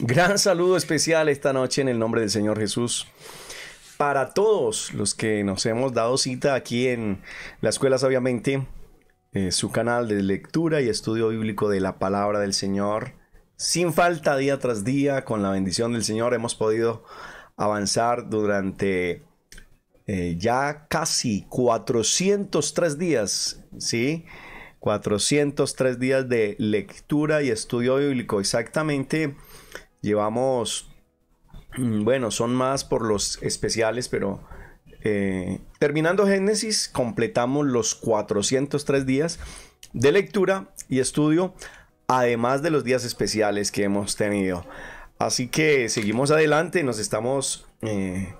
Gran saludo especial esta noche en el nombre del Señor Jesús. Para todos los que nos hemos dado cita aquí en la escuela, sabiamente, eh, su canal de lectura y estudio bíblico de la palabra del Señor, sin falta día tras día, con la bendición del Señor, hemos podido avanzar durante eh, ya casi 403 días, ¿sí? 403 días de lectura y estudio bíblico, exactamente Llevamos, mm, bueno, son más por los especiales, pero eh, terminando Génesis, completamos los 403 días de lectura y estudio, además de los días especiales que hemos tenido. Así que seguimos adelante, nos estamos eh,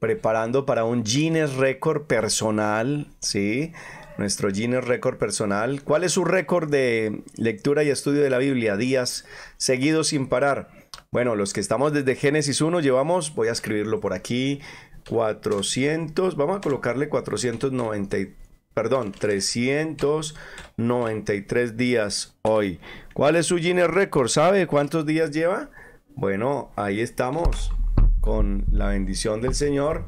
preparando para un Guinness récord personal, ¿sí? Nuestro Guinness récord personal. ¿Cuál es su récord de lectura y estudio de la Biblia? Días seguidos sin parar. Bueno, los que estamos desde Génesis 1 llevamos, voy a escribirlo por aquí, 400, vamos a colocarle 490, perdón, 393 días hoy. ¿Cuál es su Guinness Record? ¿Sabe cuántos días lleva? Bueno, ahí estamos con la bendición del Señor,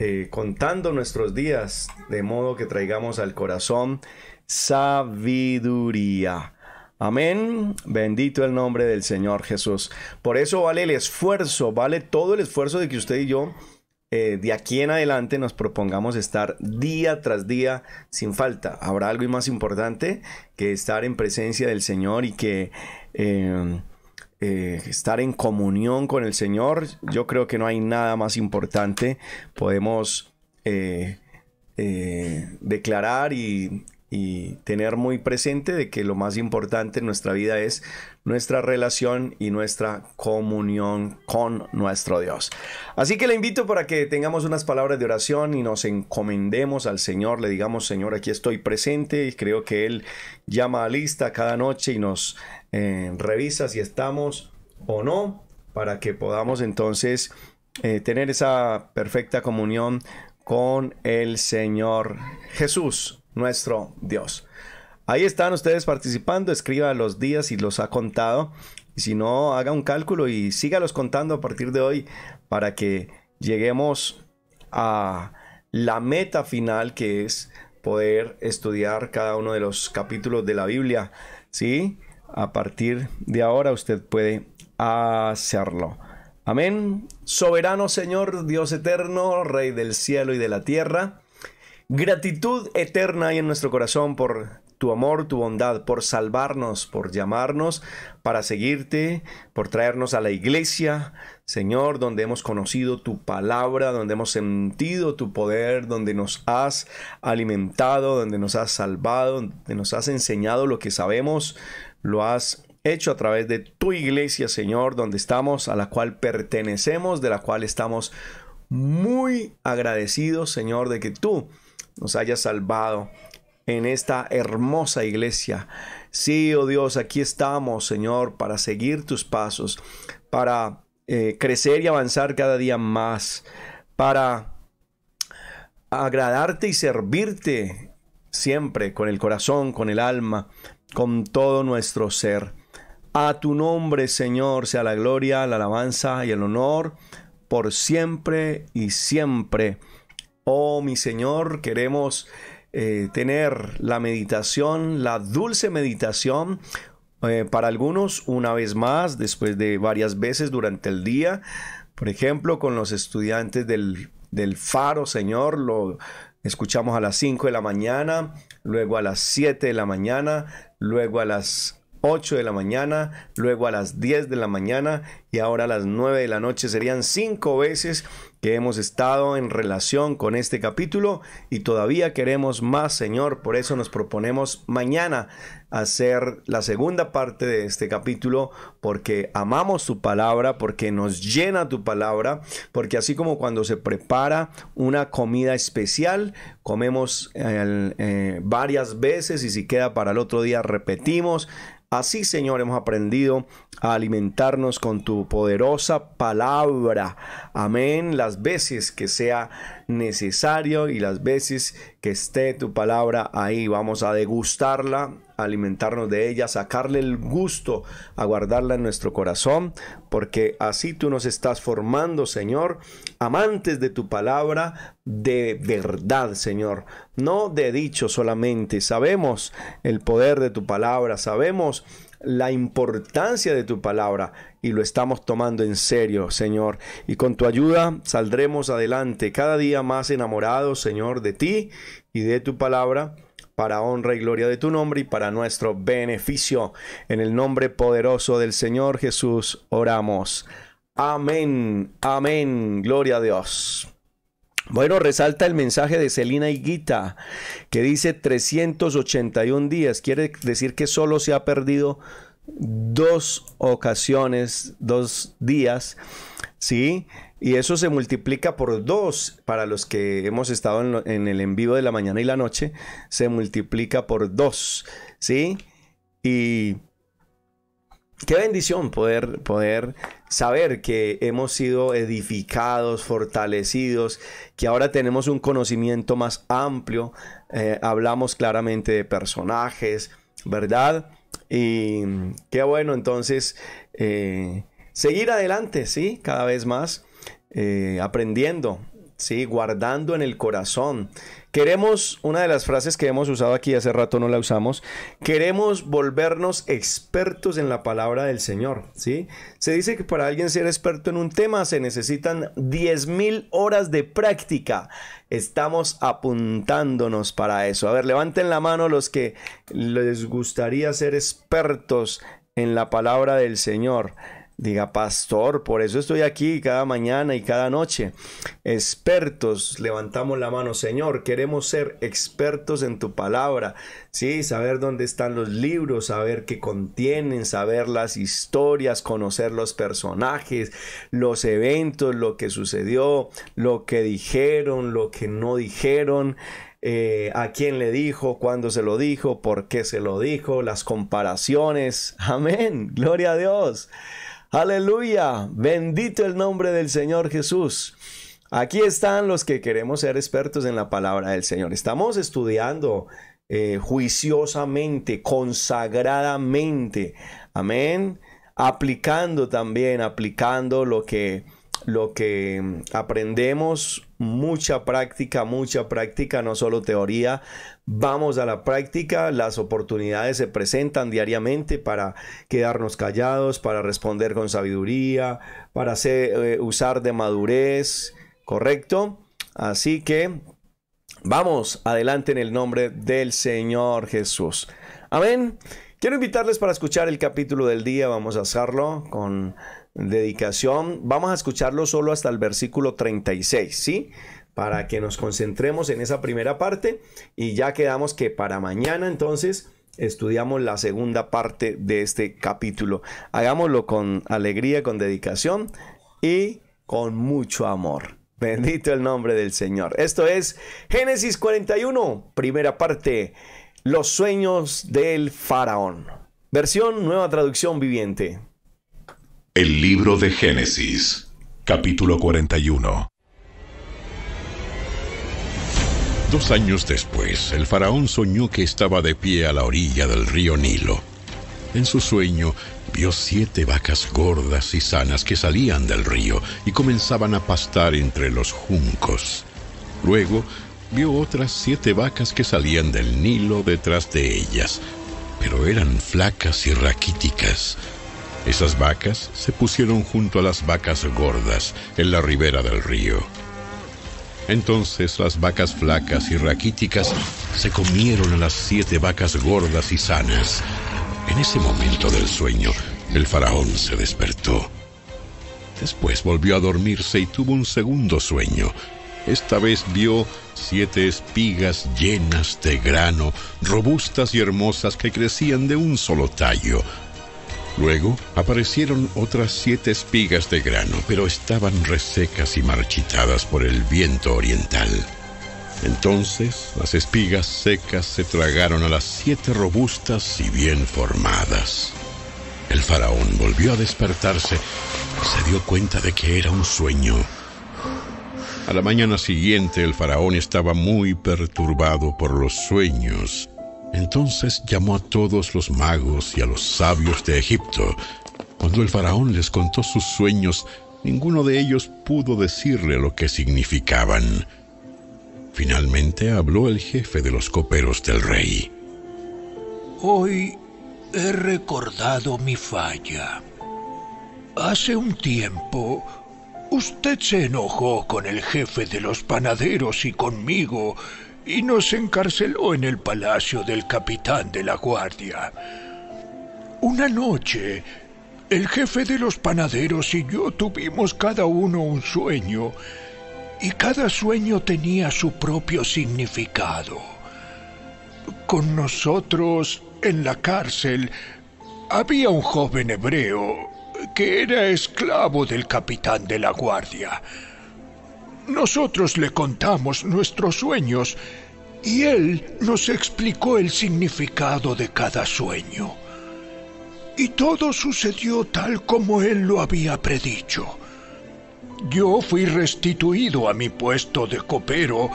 eh, contando nuestros días, de modo que traigamos al corazón sabiduría. Amén. Bendito el nombre del Señor Jesús. Por eso vale el esfuerzo, vale todo el esfuerzo de que usted y yo eh, de aquí en adelante nos propongamos estar día tras día sin falta. Habrá algo más importante que estar en presencia del Señor y que em, eh, estar en comunión con el Señor. Yo creo que no hay nada más importante. Podemos eh, declarar y y tener muy presente de que lo más importante en nuestra vida es nuestra relación y nuestra comunión con nuestro Dios. Así que le invito para que tengamos unas palabras de oración y nos encomendemos al Señor, le digamos, Señor, aquí estoy presente y creo que Él llama a lista cada noche y nos eh, revisa si estamos o no, para que podamos entonces eh, tener esa perfecta comunión con el Señor Jesús nuestro Dios. Ahí están ustedes participando, escriba los días y los ha contado. Y si no, haga un cálculo y sígalos contando a partir de hoy para que lleguemos a la meta final que es poder estudiar cada uno de los capítulos de la Biblia. ¿Sí? A partir de ahora usted puede hacerlo. Amén. Soberano Señor, Dios eterno, Rey del cielo y de la tierra. Gratitud eterna hay en nuestro corazón por tu amor, tu bondad, por salvarnos, por llamarnos para seguirte, por traernos a la iglesia, Señor, donde hemos conocido tu palabra, donde hemos sentido tu poder, donde nos has alimentado, donde nos has salvado, donde nos has enseñado lo que sabemos, lo has hecho a través de tu iglesia, Señor, donde estamos, a la cual pertenecemos, de la cual estamos muy agradecidos, Señor, de que tú nos haya salvado en esta hermosa iglesia. Sí, oh Dios, aquí estamos, Señor, para seguir tus pasos, para eh, crecer y avanzar cada día más, para agradarte y servirte siempre con el corazón, con el alma, con todo nuestro ser. A tu nombre, Señor, sea la gloria, la alabanza y el honor por siempre y siempre. Oh mi Señor, queremos eh, tener la meditación, la dulce meditación. Eh, para algunos, una vez más, después de varias veces durante el día, por ejemplo, con los estudiantes del, del Faro, Señor, lo escuchamos a las 5 de la mañana, luego a las 7 de la mañana, luego a las 8 de la mañana, luego a las 10 de la mañana y ahora a las 9 de la noche. Serían cinco veces hemos estado en relación con este capítulo y todavía queremos más, Señor. Por eso nos proponemos mañana hacer la segunda parte de este capítulo porque amamos tu palabra, porque nos llena tu palabra, porque así como cuando se prepara una comida especial, comemos eh, eh, varias veces y si queda para el otro día repetimos. Así, Señor, hemos aprendido a alimentarnos con tu poderosa palabra. Amén. Las veces que sea necesario y las veces que esté tu palabra ahí, vamos a degustarla alimentarnos de ella, sacarle el gusto a guardarla en nuestro corazón, porque así tú nos estás formando, Señor, amantes de tu palabra de verdad, Señor, no de dicho solamente. Sabemos el poder de tu palabra, sabemos la importancia de tu palabra y lo estamos tomando en serio, Señor. Y con tu ayuda saldremos adelante cada día más enamorados, Señor, de ti y de tu palabra para honra y gloria de tu nombre y para nuestro beneficio. En el nombre poderoso del Señor Jesús oramos. Amén, amén, gloria a Dios. Bueno, resalta el mensaje de Celina Higuita, que dice 381 días. Quiere decir que solo se ha perdido dos ocasiones, dos días, ¿sí? Y eso se multiplica por dos para los que hemos estado en, el en vivo de la mañana y la noche. Se multiplica por dos, ¿sí? Y qué bendición poder, poder saber que hemos sido edificados, fortalecidos, que ahora tenemos un conocimiento más amplio. Eh, hablamos claramente de personajes, ¿verdad? Y qué bueno entonces eh, seguir adelante, ¿sí? Cada vez más. Eh, aprendiendo, ¿sí? guardando en el corazón. Queremos, una de las frases que hemos usado aquí hace rato no la usamos, queremos volvernos expertos en la palabra del Señor. ¿sí? Se dice que para alguien ser experto en un tema se necesitan 10.000 horas de práctica. Estamos apuntándonos para eso. A ver, levanten la mano los que les gustaría ser expertos en la palabra del Señor. Diga, pastor, por eso estoy aquí cada mañana y cada noche. Expertos, levantamos la mano, Señor, queremos ser expertos en tu palabra. Sí, saber dónde están los libros, saber qué contienen, saber las historias, conocer los personajes, los eventos, lo que sucedió, lo que dijeron, lo que no dijeron. Eh, a quién le dijo, cuándo se lo dijo, por qué se lo dijo, las comparaciones. Amén, gloria a Dios. Aleluya, bendito el nombre del Señor Jesús. Aquí están los que queremos ser expertos en la palabra del Señor. Estamos estudiando eh, juiciosamente, consagradamente. Amén. Aplicando también, aplicando lo que, lo que mm, aprendemos mucha práctica, mucha práctica, no solo teoría. Vamos a la práctica, las oportunidades se presentan diariamente para quedarnos callados, para responder con sabiduría, para eh, usar de madurez, ¿correcto? Así que vamos adelante en el nombre del Señor Jesús. Amén. Quiero invitarles para escuchar el capítulo del día, vamos a hacerlo con dedicación. Vamos a escucharlo solo hasta el versículo 36, ¿sí? Para que nos concentremos en esa primera parte y ya quedamos que para mañana entonces estudiamos la segunda parte de este capítulo. Hagámoslo con alegría, con dedicación y con mucho amor. Bendito el nombre del Señor. Esto es Génesis 41, primera parte, los sueños del faraón. Versión nueva traducción viviente. El libro de Génesis, capítulo 41. Dos años después, el faraón soñó que estaba de pie a la orilla del río Nilo. En su sueño, vio siete vacas gordas y sanas que salían del río y comenzaban a pastar entre los juncos. Luego, vio otras siete vacas que salían del Nilo detrás de ellas, pero eran flacas y raquíticas esas vacas se pusieron junto a las vacas gordas en la ribera del río. Entonces las vacas flacas y raquíticas se comieron a las siete vacas gordas y sanas. En ese momento del sueño, el faraón se despertó. Después volvió a dormirse y tuvo un segundo sueño. Esta vez vio siete espigas llenas de grano, robustas y hermosas que crecían de un solo tallo Luego aparecieron otras siete espigas de grano, pero estaban resecas y marchitadas por el viento oriental. Entonces las espigas secas se tragaron a las siete robustas y bien formadas. El faraón volvió a despertarse y se dio cuenta de que era un sueño. A la mañana siguiente el faraón estaba muy perturbado por los sueños entonces llamó a todos los magos y a los sabios de Egipto. Cuando el faraón les contó sus sueños, ninguno de ellos pudo decirle lo que significaban. Finalmente habló el jefe de los coperos del rey. Hoy he recordado mi falla. Hace un tiempo, usted se enojó con el jefe de los panaderos y conmigo y nos encarceló en el palacio del capitán de la guardia. Una noche, el jefe de los panaderos y yo tuvimos cada uno un sueño, y cada sueño tenía su propio significado. Con nosotros, en la cárcel, había un joven hebreo que era esclavo del capitán de la guardia. Nosotros le contamos nuestros sueños y él nos explicó el significado de cada sueño. Y todo sucedió tal como él lo había predicho. Yo fui restituido a mi puesto de copero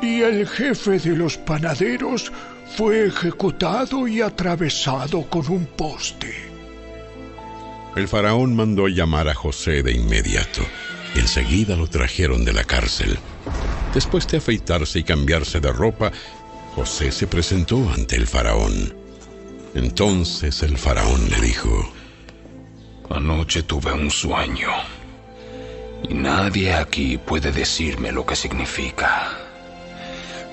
y el jefe de los panaderos fue ejecutado y atravesado con un poste. El faraón mandó llamar a José de inmediato Enseguida lo trajeron de la cárcel. Después de afeitarse y cambiarse de ropa, José se presentó ante el faraón. Entonces el faraón le dijo, Anoche tuve un sueño y nadie aquí puede decirme lo que significa.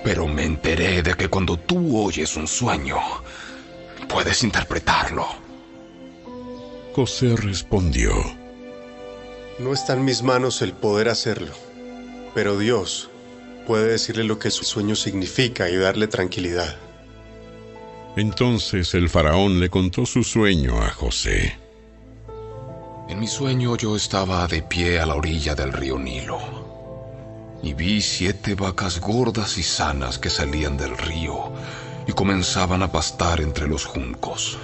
Pero me enteré de que cuando tú oyes un sueño, puedes interpretarlo. José respondió, no está en mis manos el poder hacerlo, pero Dios puede decirle lo que su sueño significa y darle tranquilidad. Entonces el faraón le contó su sueño a José. En mi sueño yo estaba de pie a la orilla del río Nilo y vi siete vacas gordas y sanas que salían del río y comenzaban a pastar entre los juncos.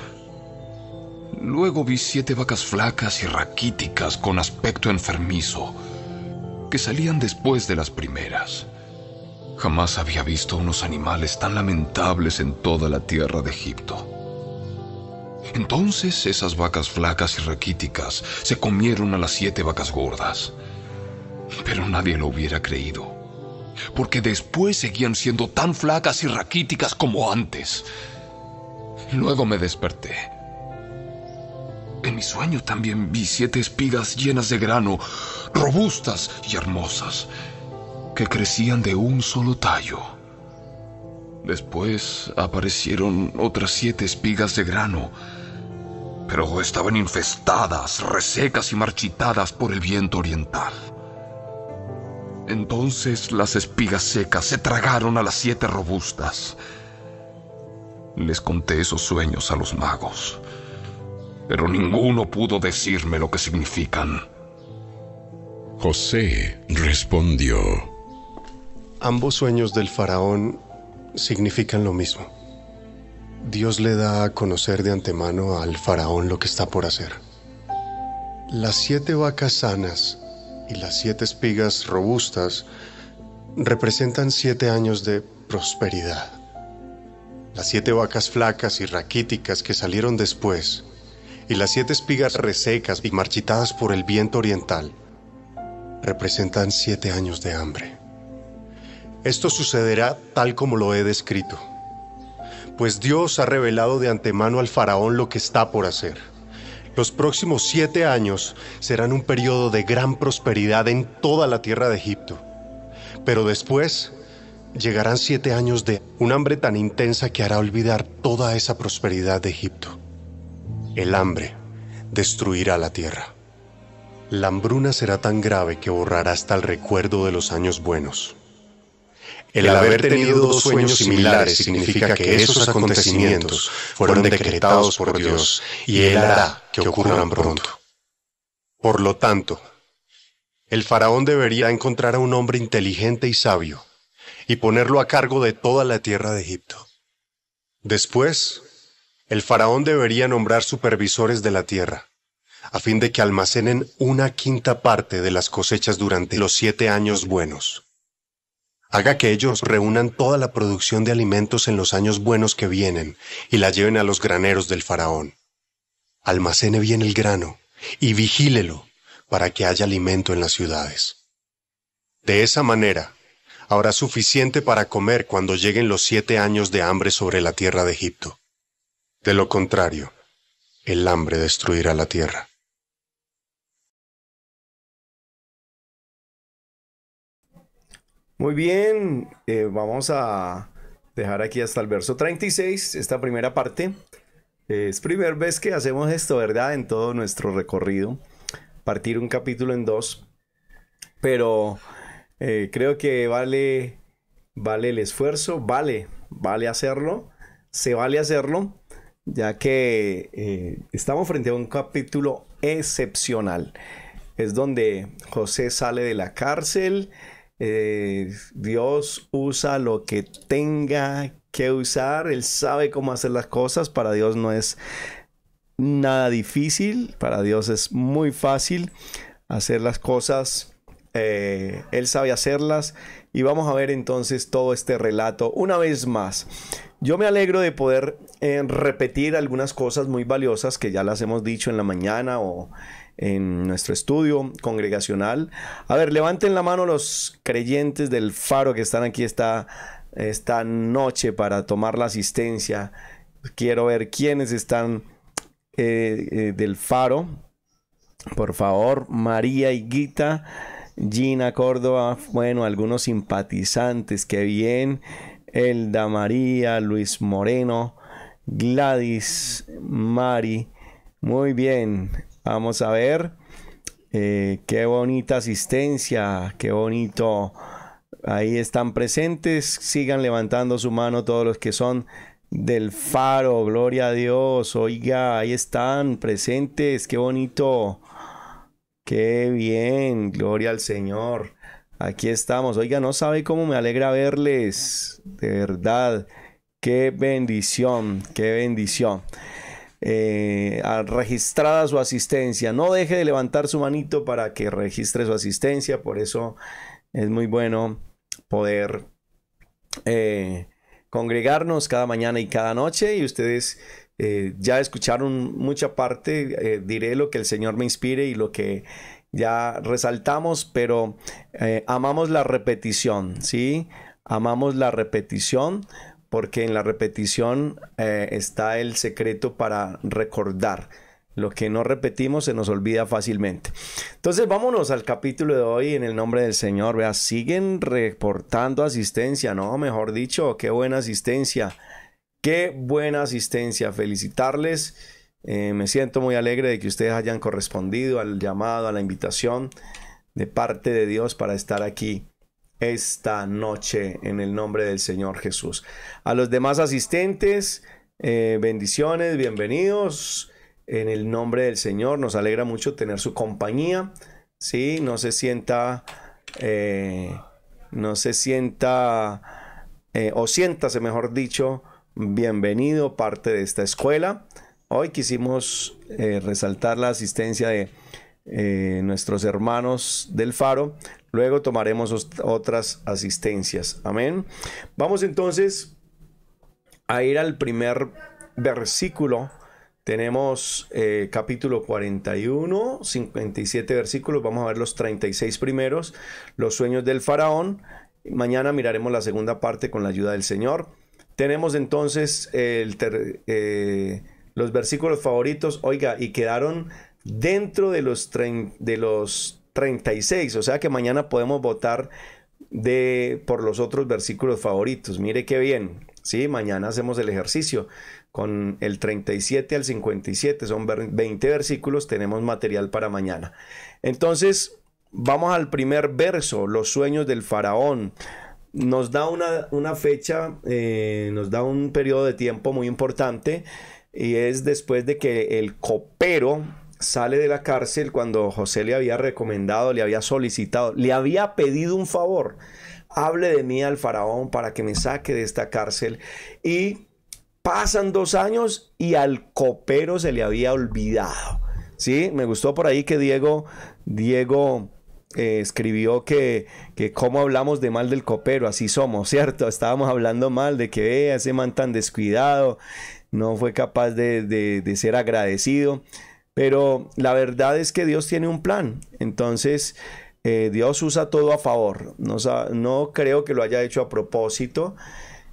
Luego vi siete vacas flacas y raquíticas con aspecto enfermizo, que salían después de las primeras. Jamás había visto unos animales tan lamentables en toda la tierra de Egipto. Entonces esas vacas flacas y raquíticas se comieron a las siete vacas gordas. Pero nadie lo hubiera creído, porque después seguían siendo tan flacas y raquíticas como antes. Luego me desperté en mi sueño también vi siete espigas llenas de grano, robustas y hermosas, que crecían de un solo tallo. Después aparecieron otras siete espigas de grano, pero estaban infestadas, resecas y marchitadas por el viento oriental. Entonces las espigas secas se tragaron a las siete robustas. Les conté esos sueños a los magos pero ninguno pudo decirme lo que significan. José respondió, Ambos sueños del faraón significan lo mismo. Dios le da a conocer de antemano al faraón lo que está por hacer. Las siete vacas sanas y las siete espigas robustas representan siete años de prosperidad. Las siete vacas flacas y raquíticas que salieron después y las siete espigas resecas y marchitadas por el viento oriental representan siete años de hambre. Esto sucederá tal como lo he descrito, pues Dios ha revelado de antemano al faraón lo que está por hacer. Los próximos siete años serán un periodo de gran prosperidad en toda la tierra de Egipto, pero después llegarán siete años de un hambre tan intensa que hará olvidar toda esa prosperidad de Egipto. El hambre destruirá la tierra. La hambruna será tan grave que borrará hasta el recuerdo de los años buenos. El haber tenido dos sueños similares significa que esos acontecimientos fueron decretados por Dios y Él hará que ocurran pronto. Por lo tanto, el faraón debería encontrar a un hombre inteligente y sabio y ponerlo a cargo de toda la tierra de Egipto. Después, el faraón debería nombrar supervisores de la tierra, a fin de que almacenen una quinta parte de las cosechas durante los siete años buenos. Haga que ellos reúnan toda la producción de alimentos en los años buenos que vienen y la lleven a los graneros del faraón. Almacene bien el grano y vigílelo para que haya alimento en las ciudades. De esa manera, habrá suficiente para comer cuando lleguen los siete años de hambre sobre la tierra de Egipto. De lo contrario, el hambre destruirá la tierra. Muy bien, eh, vamos a dejar aquí hasta el verso 36, esta primera parte. Eh, es primera vez que hacemos esto, ¿verdad? En todo nuestro recorrido. Partir un capítulo en dos. Pero eh, creo que vale, vale el esfuerzo, vale, vale hacerlo, se vale hacerlo ya que eh, estamos frente a un capítulo excepcional. Es donde José sale de la cárcel, eh, Dios usa lo que tenga que usar, Él sabe cómo hacer las cosas, para Dios no es nada difícil, para Dios es muy fácil hacer las cosas, eh, Él sabe hacerlas y vamos a ver entonces todo este relato una vez más. Yo me alegro de poder eh, repetir algunas cosas muy valiosas que ya las hemos dicho en la mañana o en nuestro estudio congregacional. A ver, levanten la mano los creyentes del faro que están aquí esta, esta noche para tomar la asistencia. Quiero ver quiénes están eh, eh, del faro. Por favor, María Higuita, Gina Córdoba, bueno, algunos simpatizantes, qué bien. Elda María, Luis Moreno, Gladys, Mari. Muy bien, vamos a ver. Eh, qué bonita asistencia, qué bonito. Ahí están presentes. Sigan levantando su mano todos los que son del faro. Gloria a Dios. Oiga, ahí están presentes. Qué bonito. Qué bien. Gloria al Señor. Aquí estamos. Oiga, no sabe cómo me alegra verles. De verdad. Qué bendición, qué bendición. Eh, registrada su asistencia. No deje de levantar su manito para que registre su asistencia. Por eso es muy bueno poder eh, congregarnos cada mañana y cada noche. Y ustedes eh, ya escucharon mucha parte. diré lo que el Señor me inspire y lo que ya resaltamos, pero eh, amamos la repetición, ¿sí? Amamos la repetición porque en la repetición eh, está el secreto para recordar. Lo que no repetimos se nos olvida fácilmente. Entonces vámonos al capítulo de hoy en el nombre del Señor. Vea, siguen reportando asistencia, ¿no? Mejor dicho, qué buena asistencia. Qué buena asistencia. Felicitarles eh, me siento muy alegre de que ustedes hayan correspondido al llamado, a la invitación de parte de Dios para estar aquí esta noche en el nombre del Señor Jesús. A los demás asistentes, eh, bendiciones, bienvenidos en el nombre del Señor. Nos alegra mucho tener su compañía. Sí, no se sienta, eh, no se sienta, o siéntase, mejor dicho, bienvenido parte de esta escuela. Hoy quisimos eh, resaltar la asistencia de eh, nuestros hermanos del Faro. Luego tomaremos otras asistencias. Amén. Vamos entonces a ir al primer versículo. Tenemos eh, capítulo 41, 57 versículos. Vamos a ver los 36 primeros. Los sueños del faraón. Mañana miraremos la segunda parte con la ayuda del Señor. Tenemos entonces el los versículos favoritos, oiga, y quedaron dentro de los, de los 36, o sea que mañana podemos votar de, por los otros versículos favoritos. Mire qué bien, ¿sí? Mañana hacemos el ejercicio con el 37 al 57, son 20 versículos, tenemos material para mañana. Entonces, vamos al primer verso, los sueños del faraón. Nos da una, fecha, eh, nos da un periodo de tiempo muy importante y es después de que el copero sale de la cárcel cuando José le había recomendado, le había solicitado, le había pedido un favor. Hable de mí al faraón para que me saque de esta cárcel. Y pasan dos años y al copero se le había olvidado. Sí, me gustó por ahí que Diego, Diego eh, escribió que, como hablamos de mal del copero, así somos, ¿cierto? Estábamos hablando mal de que eh, ese man tan descuidado, no fue capaz de, ser agradecido. Pero la verdad es que Dios tiene un plan. Entonces, eh, Dios usa todo a favor. No, no, creo que lo haya hecho a propósito.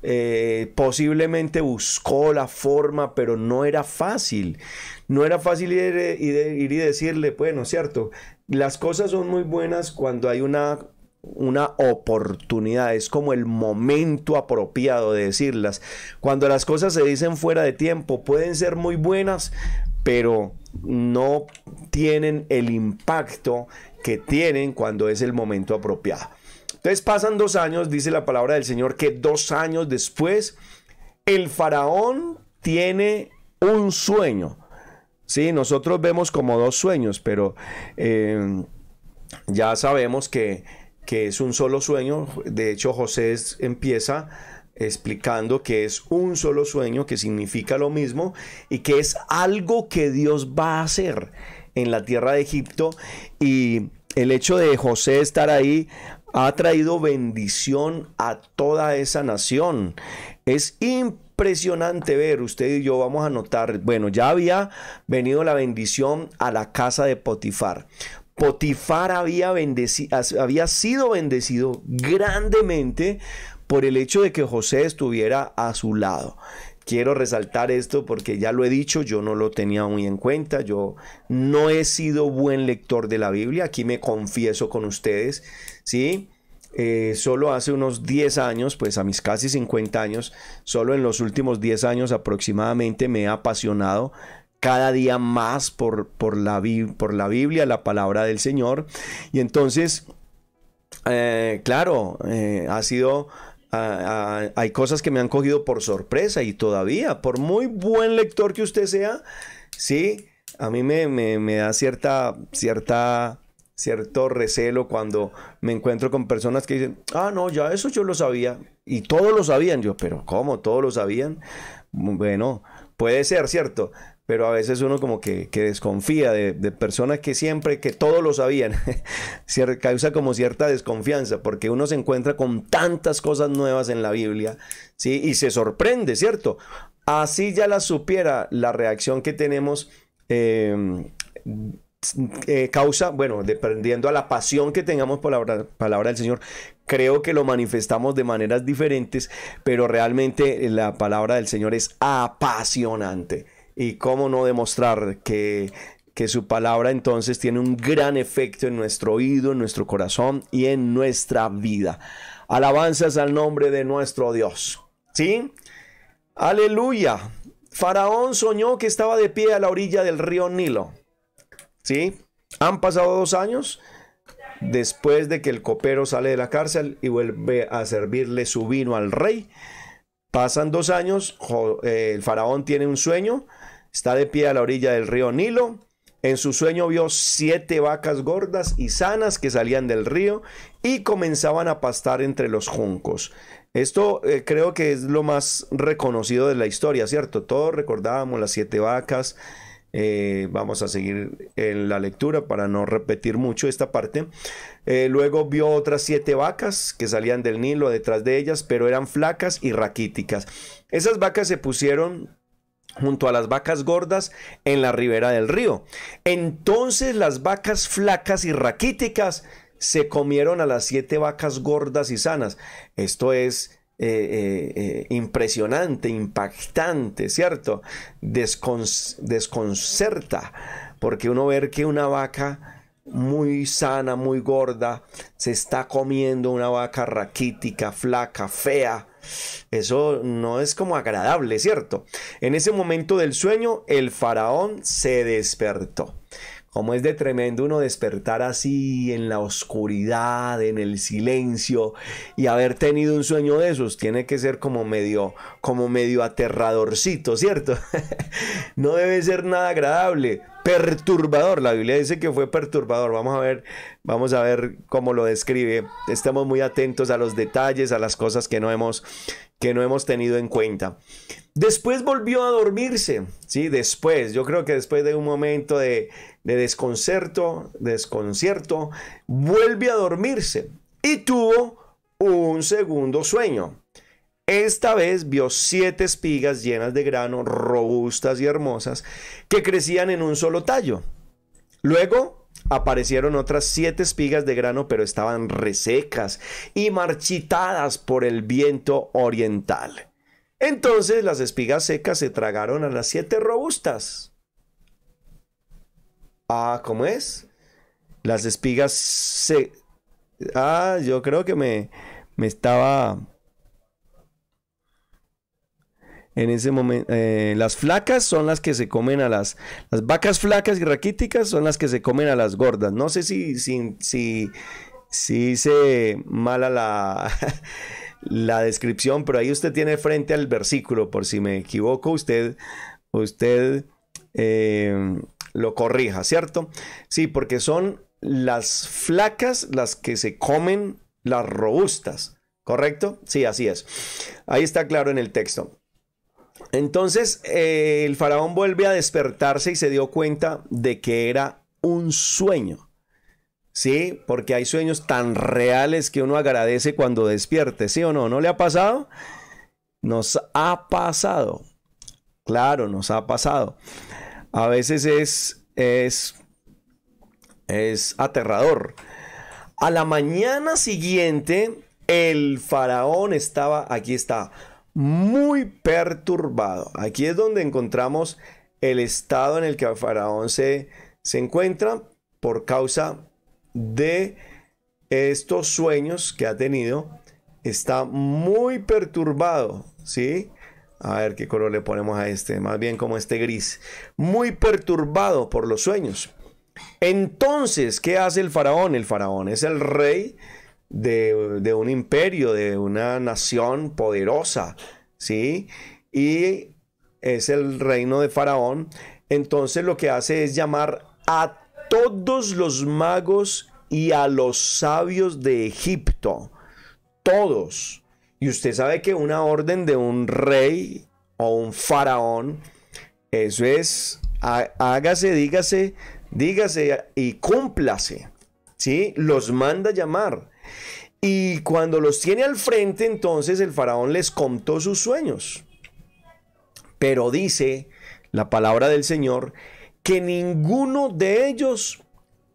Eh, posiblemente buscó la forma, pero no era fácil. No era fácil eh, ir, ir y decirle, bueno, cierto, las cosas son muy buenas cuando hay una una oportunidad, es como el momento apropiado de decirlas. Cuando las cosas se dicen fuera de tiempo, pueden ser muy buenas, pero no tienen el impacto que tienen cuando es el momento apropiado. Entonces pasan dos años, dice la palabra del Señor, que dos años después el faraón tiene un sueño. Sí, nosotros vemos como dos sueños, pero eh, ya sabemos que que es un solo sueño. De hecho, José empieza explicando que es un solo sueño, que significa lo mismo y que es algo que Dios va a hacer en la tierra de Egipto. Y el hecho de José estar ahí ha traído bendición a toda esa nación. Es impresionante ver, usted y yo vamos a notar, bueno, ya había venido la bendición a la casa de Potifar. Potifar había, había sido bendecido grandemente por el hecho de que José estuviera a su lado. Quiero resaltar esto porque ya lo he dicho, yo no lo tenía muy en cuenta, yo no he sido buen lector de la Biblia, aquí me confieso con ustedes, ¿sí? Eh, solo hace unos 10 años, pues a mis casi 50 años, solo en los últimos 10 años aproximadamente me he apasionado cada día más por, por, la, por la Biblia, la palabra del Señor. Y entonces, eh, claro, eh, ha sido... hay cosas que me han cogido por sorpresa y todavía, por muy buen lector que usted sea, sí, a mí me, da cierta, cierta, cierto recelo cuando me encuentro con personas que dicen, ah, no, ya eso yo lo sabía. Y todos lo sabían. Yo, pero ¿cómo? ¿Todos lo sabían? Bueno, puede ser, ¿cierto? pero a veces uno como que, desconfía de, personas que siempre, que todo lo sabían, causa como cierta desconfianza, porque uno se encuentra con tantas cosas nuevas en la Biblia, ¿sí? Y se sorprende, ¿cierto? Así ya la supiera, la reacción que tenemos em, eh, causa, bueno, dependiendo a la pasión que tengamos por la palabra del Señor, creo que lo manifestamos de maneras diferentes, pero realmente la palabra del Señor es apasionante y cómo no demostrar que, que su palabra entonces tiene un gran efecto en nuestro oído, en nuestro corazón y en nuestra vida. Alabanzas al nombre de nuestro Dios. ¿Sí? Aleluya. Faraón soñó que estaba de pie a la orilla del río Nilo. ¿Sí? Han pasado dos años después de que el copero sale de la cárcel y vuelve a servirle su vino al rey. Pasan dos años, eh, el faraón tiene un sueño está de pie a la orilla del río Nilo. En su sueño vio siete vacas gordas y sanas que salían del río y comenzaban a pastar entre los juncos. Esto eh, creo que es lo más reconocido de la historia, ¿cierto? Todos recordábamos las siete vacas. Eh, vamos a seguir en la lectura para no repetir mucho esta parte. Eh, luego vio otras siete vacas que salían del Nilo detrás de ellas, pero eran flacas y raquíticas. Esas vacas se pusieron junto a las vacas gordas en la ribera del río. Entonces las vacas flacas y raquíticas se comieron a las siete vacas gordas y sanas. Esto es eh, eh, eh, impresionante, impactante, ¿cierto? desconcerta, porque uno ver que una vaca muy sana, muy gorda, se está comiendo una vaca raquítica, flaca, fea, eso no es como agradable, ¿cierto? En ese momento del sueño, el faraón se despertó. Como es de tremendo uno despertar así en la oscuridad, en el silencio y haber tenido un sueño de esos, tiene que ser como medio, como medio aterradorcito, ¿cierto? no debe ser nada agradable perturbador. La Biblia dice que fue perturbador. Vamos a ver, vamos a ver cómo lo describe. Estamos muy atentos a los detalles, a las cosas que no hemos que no hemos tenido en cuenta. Después volvió a dormirse, ¿sí? Después, yo creo que después de un momento de, de desconcerto, desconcierto, vuelve a dormirse y tuvo un segundo sueño. Esta vez vio siete espigas llenas de grano, robustas y hermosas, que crecían en un solo tallo. Luego aparecieron otras siete espigas de grano, pero estaban resecas y marchitadas por el viento oriental. Entonces las espigas secas se tragaron a las siete robustas. Ah, ¿cómo es? Las espigas se... Ah, yo creo que me, me estaba en ese momento, eh, las flacas son las que se comen a las, las vacas flacas y raquíticas son las que se comen a las gordas. No sé si, si, si, hice mala la, la descripción, pero ahí usted tiene frente al versículo, por si me equivoco, usted, usted em, lo corrija, ¿cierto? Sí, porque son las flacas las que se comen las robustas, ¿correcto? Sí, así es. Ahí está claro en el texto. Entonces eh, el faraón vuelve a despertarse y se dio cuenta de que era un sueño. Sí, porque hay sueños tan reales que uno agradece cuando despierte, ¿sí o no? ¿No le ha pasado? Nos ha pasado. Claro, nos ha pasado. A veces es es es aterrador. A la mañana siguiente el faraón estaba, aquí está, muy perturbado. Aquí es donde encontramos el estado en el que el faraón se, se encuentra por causa de estos sueños que ha tenido. Está muy perturbado, ¿sí? A ver qué color le ponemos a este, más bien como este gris. Muy perturbado por los sueños. Entonces, ¿qué hace el faraón? El faraón es el rey de, un imperio, de una nación poderosa, ¿sí? Y es el reino de Faraón. Entonces lo que hace es llamar a todos los magos y a los sabios de Egipto. Todos. Y usted sabe que una orden de un rey o un faraón, eso es, hágase, dígase, dígase y cúmplase. ¿Sí? Los manda llamar. Y cuando los tiene al frente, entonces el faraón les contó sus sueños. Pero dice la palabra del Señor que ninguno de ellos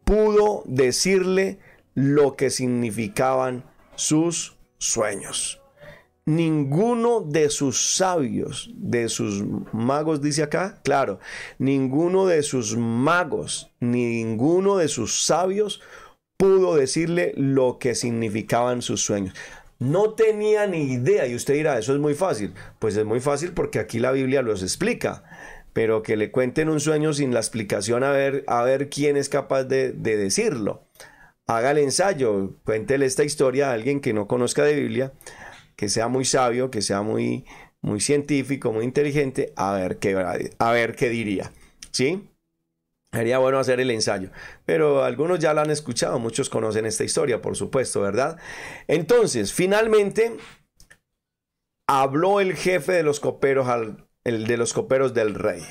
pudo decirle lo que significaban sus sueños. Ninguno de sus sabios, de sus magos, dice acá, claro, ninguno de sus magos, ninguno de sus sabios pudo decirle lo que significaban sus sueños. No tenía ni idea y usted dirá, eso es muy fácil. Pues es muy fácil porque aquí la Biblia los explica pero que le cuenten un sueño sin la explicación a ver, a ver quién es capaz de, decirlo. Haga el ensayo, cuéntele esta historia a alguien que no conozca de Biblia, que sea muy sabio, que sea muy, muy científico, muy inteligente, a ver qué, a ver qué diría. ¿Sí? Sería bueno hacer el ensayo, pero algunos ya lo han escuchado, muchos conocen esta historia, por supuesto, ¿verdad? Entonces, finalmente, habló el jefe de los coperos, al, de los coperos del rey.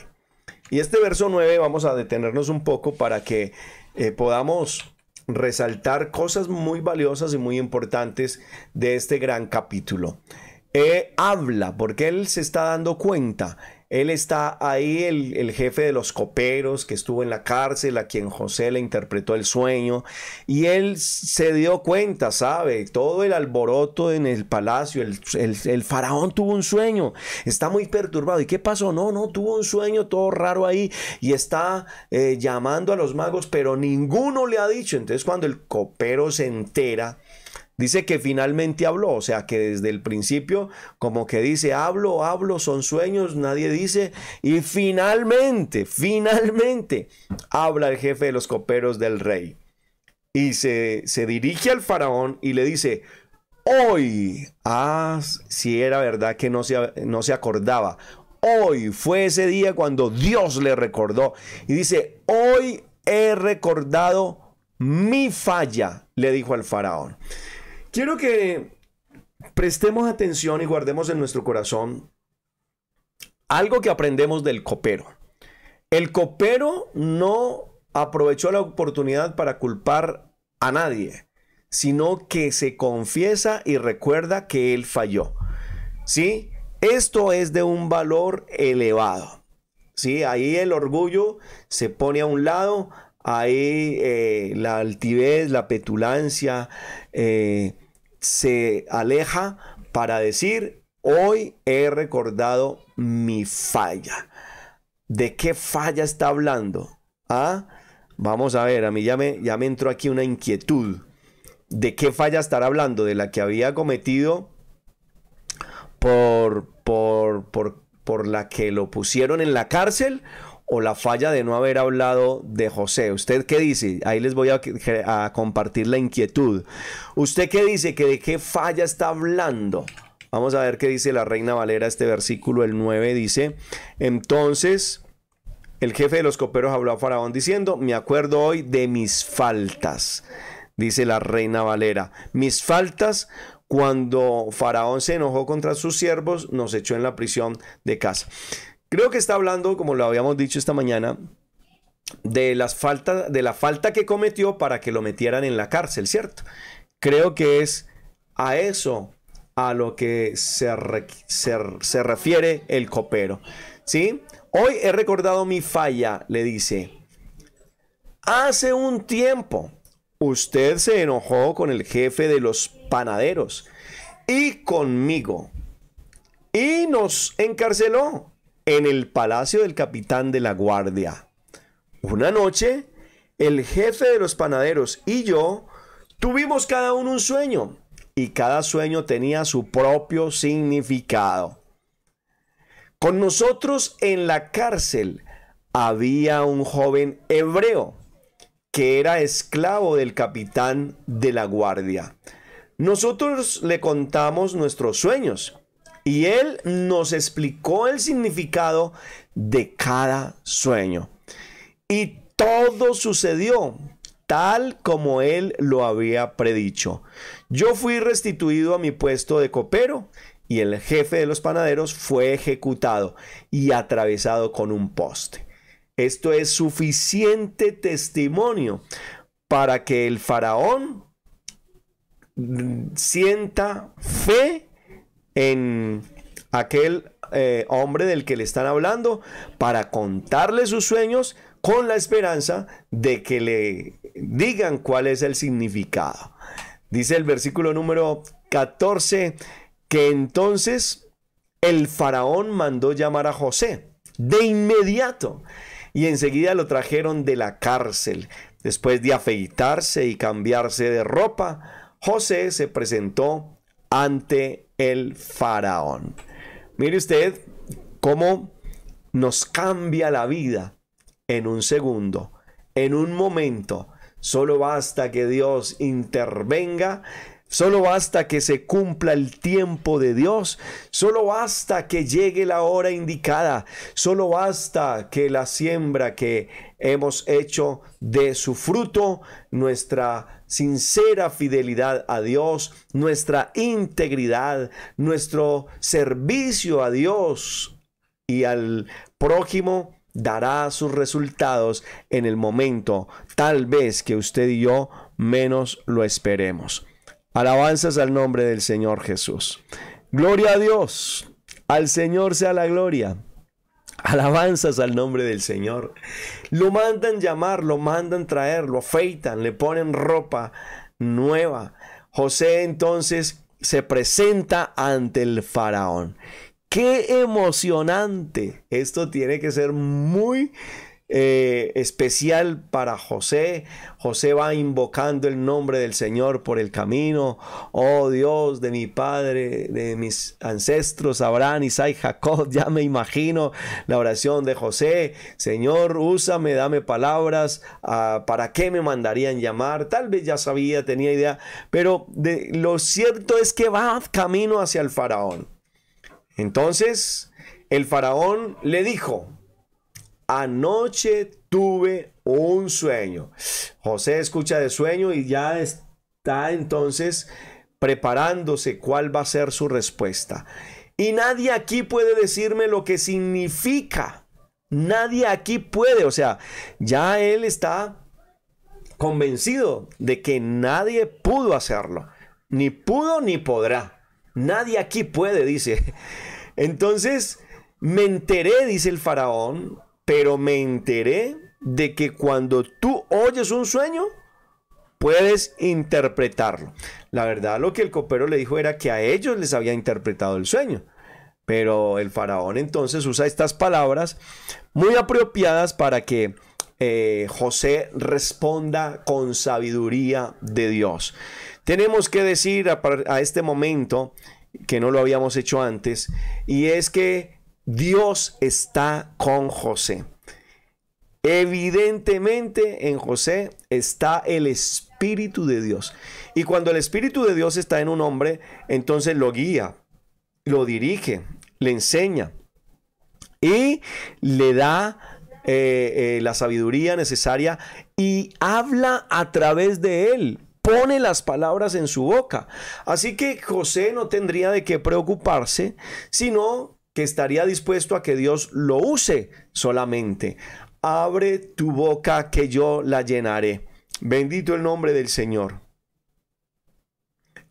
Y este verso 9 vamos a detenernos un poco para que eh, podamos resaltar cosas muy valiosas y muy importantes de este gran capítulo. Eh, habla, porque él se está dando cuenta él está ahí, el, jefe de los coperos que estuvo en la cárcel, a quien José le interpretó el sueño, y él se dio cuenta, ¿sabe? Todo el alboroto en el palacio, el, faraón tuvo un sueño, está muy perturbado. ¿Y qué pasó? No, no, tuvo un sueño todo raro ahí y está eh, llamando a los magos, pero ninguno le ha dicho. Entonces cuando el copero se entera, Dice que finalmente habló, o sea que desde el principio como que dice, hablo, hablo, son sueños, nadie dice, y finalmente, finalmente habla el jefe de los coperos del rey. Y se, se dirige al faraón y le dice, hoy, ah, si era verdad que no no se acordaba, hoy fue ese día cuando Dios le recordó. Y dice, hoy he recordado mi falla, le dijo al faraón. Quiero que prestemos atención y guardemos en nuestro corazón algo que aprendemos del copero. El copero no aprovechó la oportunidad para culpar a nadie, sino que se confiesa y recuerda que él falló. ¿Sí? Esto es de un valor elevado. ¿Sí? Ahí el orgullo se pone a un lado, ahí eh, la altivez, la petulancia, eh, se aleja para decir, hoy he recordado mi falla. ¿De qué falla está hablando? ¿Ah? Vamos a ver, a mí ya me, ya me entró aquí una inquietud. ¿De qué falla estará hablando? ¿De la que había cometido por, por, por, por la que lo pusieron en la cárcel? o la falla de no haber hablado de José. ¿Usted qué dice? Ahí les voy a, compartir la inquietud. ¿Usted qué dice? ¿Que ¿De qué falla está hablando? Vamos a ver qué dice la Reina Valera este versículo, el 9 dice, entonces el jefe de los coperos habló a Faraón diciendo, me acuerdo hoy de mis faltas, dice la Reina Valera, mis faltas cuando Faraón se enojó contra sus siervos, nos echó en la prisión de casa. Creo que está hablando, como lo habíamos dicho esta mañana, de, las falta, de la falta que cometió para que lo metieran en la cárcel, ¿cierto? Creo que es a eso a lo que se, se refiere el copero, ¿sí? Hoy he recordado mi falla, le dice. Hace un tiempo usted se enojó con el jefe de los panaderos y conmigo y nos encarceló en el palacio del capitán de la guardia. Una noche, el jefe de los panaderos y yo tuvimos cada uno un sueño y cada sueño tenía su propio significado. Con nosotros en la cárcel había un joven hebreo que era esclavo del capitán de la guardia. Nosotros le contamos nuestros sueños y él nos explicó el significado de cada sueño. Y todo sucedió tal como él lo había predicho. Yo fui restituido a mi puesto de copero y el jefe de los panaderos fue ejecutado y atravesado con un poste. Esto es suficiente testimonio para que el faraón sienta fe en aquel eh, hombre del que le están hablando para contarle sus sueños con la esperanza de que le digan cuál es el significado. Dice el versículo número 14 que entonces el faraón mandó llamar a José de inmediato y enseguida lo trajeron de la cárcel. Después de afeitarse y cambiarse de ropa, José se presentó ante el faraón. Mire usted cómo nos cambia la vida en un segundo, en un momento. Solo basta que Dios intervenga, solo basta que se cumpla el tiempo de Dios, solo basta que llegue la hora indicada, solo basta que la siembra que hemos hecho de su fruto, nuestra sincera fidelidad a Dios, nuestra integridad, nuestro servicio a Dios y al prójimo dará sus resultados en el momento, tal vez que usted y yo menos lo esperemos. Alabanzas al nombre del Señor Jesús. Gloria a Dios. Al Señor sea la gloria. Alabanzas al nombre del Señor. Lo mandan llamar, lo mandan traer, lo afeitan, le ponen ropa nueva. José entonces se presenta ante el faraón. Qué emocionante. Esto tiene que ser muy eh, especial para José. José va invocando el nombre del Señor por el camino. Oh Dios de mi padre, de mis ancestros, Abraham, Isaac, Jacob. Ya me imagino la oración de José. Señor, úsame, dame palabras. Ah, ¿Para qué me mandarían llamar? Tal vez ya sabía, tenía idea. Pero de, lo cierto es que va camino hacia el faraón. Entonces, el faraón le dijo, Anoche tuve un sueño. José escucha de sueño y ya está entonces preparándose cuál va a ser su respuesta. Y nadie aquí puede decirme lo que significa. Nadie aquí puede. O sea, ya él está convencido de que nadie pudo hacerlo. Ni pudo ni podrá. Nadie aquí puede, dice. Entonces, me enteré, dice el faraón, pero me enteré de que cuando tú oyes un sueño, puedes interpretarlo. La verdad, lo que el copero le dijo era que a ellos les había interpretado el sueño. Pero el faraón entonces usa estas palabras muy apropiadas para que eh, José responda con sabiduría de Dios. Tenemos que decir a, a este momento, que no lo habíamos hecho antes, y es que Dios está con José. Evidentemente en José está el Espíritu de Dios. Y cuando el Espíritu de Dios está en un hombre, entonces lo guía, lo dirige, le enseña y le da eh, eh, la sabiduría necesaria y habla a través de él, pone las palabras en su boca. Así que José no tendría de qué preocuparse, sino que estaría dispuesto a que Dios lo use solamente. Abre tu boca que yo la llenaré. Bendito el nombre del Señor.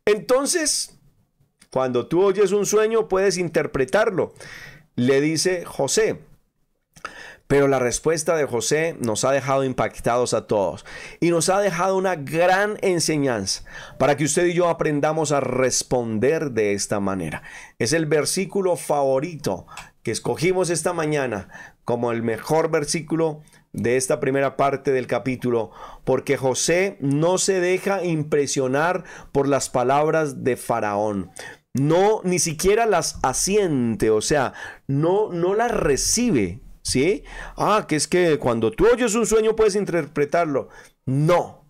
Entonces, cuando tú oyes un sueño, puedes interpretarlo. Le dice José, pero la respuesta de José nos ha dejado impactados a todos y nos ha dejado una gran enseñanza para que usted y yo aprendamos a responder de esta manera. Es el versículo favorito que escogimos esta mañana como el mejor versículo de esta primera parte del capítulo, porque José no se deja impresionar por las palabras de Faraón. No, ni siquiera las asiente, o sea, no, no las recibe ¿sí? Ah, que es que cuando tú oyes un sueño puedes interpretarlo. No,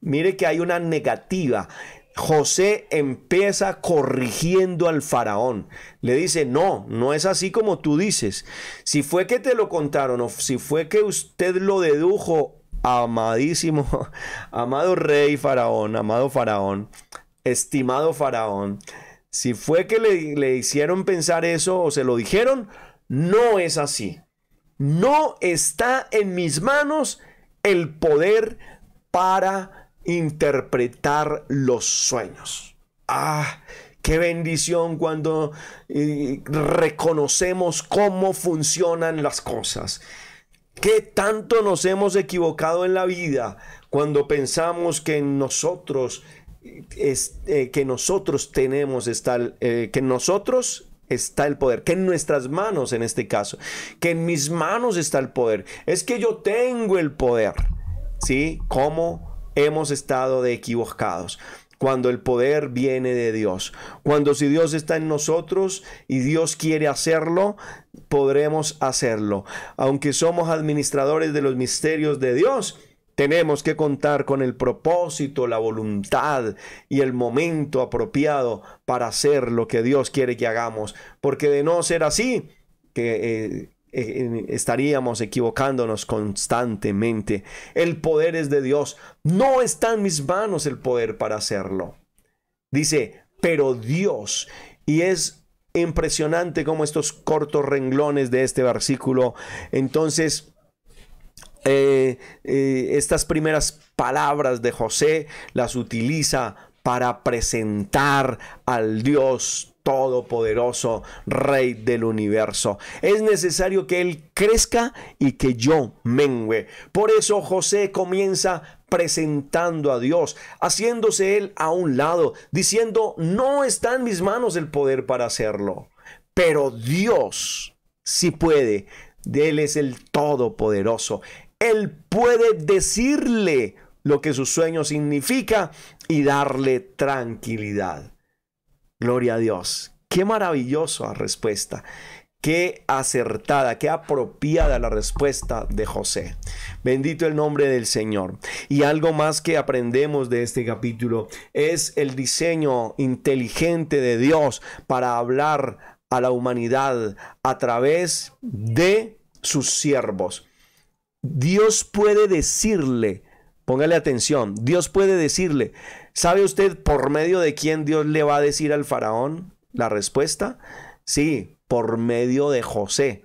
mire que hay una negativa. José empieza corrigiendo al faraón. Le dice, no, no es así como tú dices. Si fue que te lo contaron o si fue que usted lo dedujo, amadísimo, amado rey faraón, amado faraón, estimado faraón, si fue que le, le hicieron pensar eso o se lo dijeron, no es así no está en mis manos el poder para interpretar los sueños. Ah, qué bendición cuando eh, reconocemos cómo funcionan las cosas. ¿Qué tanto nos hemos equivocado en la vida cuando pensamos que nosotros eh, eh, que nosotros tenemos tal que nosotros está el poder, que en nuestras manos en este caso, que en mis manos está el poder. Es que yo tengo el poder. ¿Sí? ¿Cómo hemos estado de equivocados? Cuando el poder viene de Dios. Cuando si Dios está en nosotros y Dios quiere hacerlo, podremos hacerlo. Aunque somos administradores de los misterios de Dios, tenemos que contar con el propósito, la voluntad y el momento apropiado para hacer lo que Dios quiere que hagamos, porque de no ser así, que eh, eh, estaríamos equivocándonos constantemente. El poder es de Dios. No está en mis manos el poder para hacerlo. Dice, pero Dios. Y es impresionante como estos cortos renglones de este versículo. Entonces, eh, eh, estas primeras palabras de José las utiliza para presentar al Dios Todopoderoso, Rey del universo. Es necesario que Él crezca y que yo mengue Por eso José comienza presentando a Dios, haciéndose Él a un lado, diciendo, no está en mis manos el poder para hacerlo, pero Dios sí puede. Él es el Todopoderoso. Él puede decirle lo que su sueño significa y darle tranquilidad. Gloria a Dios. Qué maravillosa respuesta. Qué acertada, qué apropiada la respuesta de José. Bendito el nombre del Señor. Y algo más que aprendemos de este capítulo es el diseño inteligente de Dios para hablar a la humanidad a través de sus siervos. Dios puede decirle, póngale atención, Dios puede decirle, ¿sabe usted por medio de quién Dios le va a decir al faraón la respuesta? Sí, por medio de José.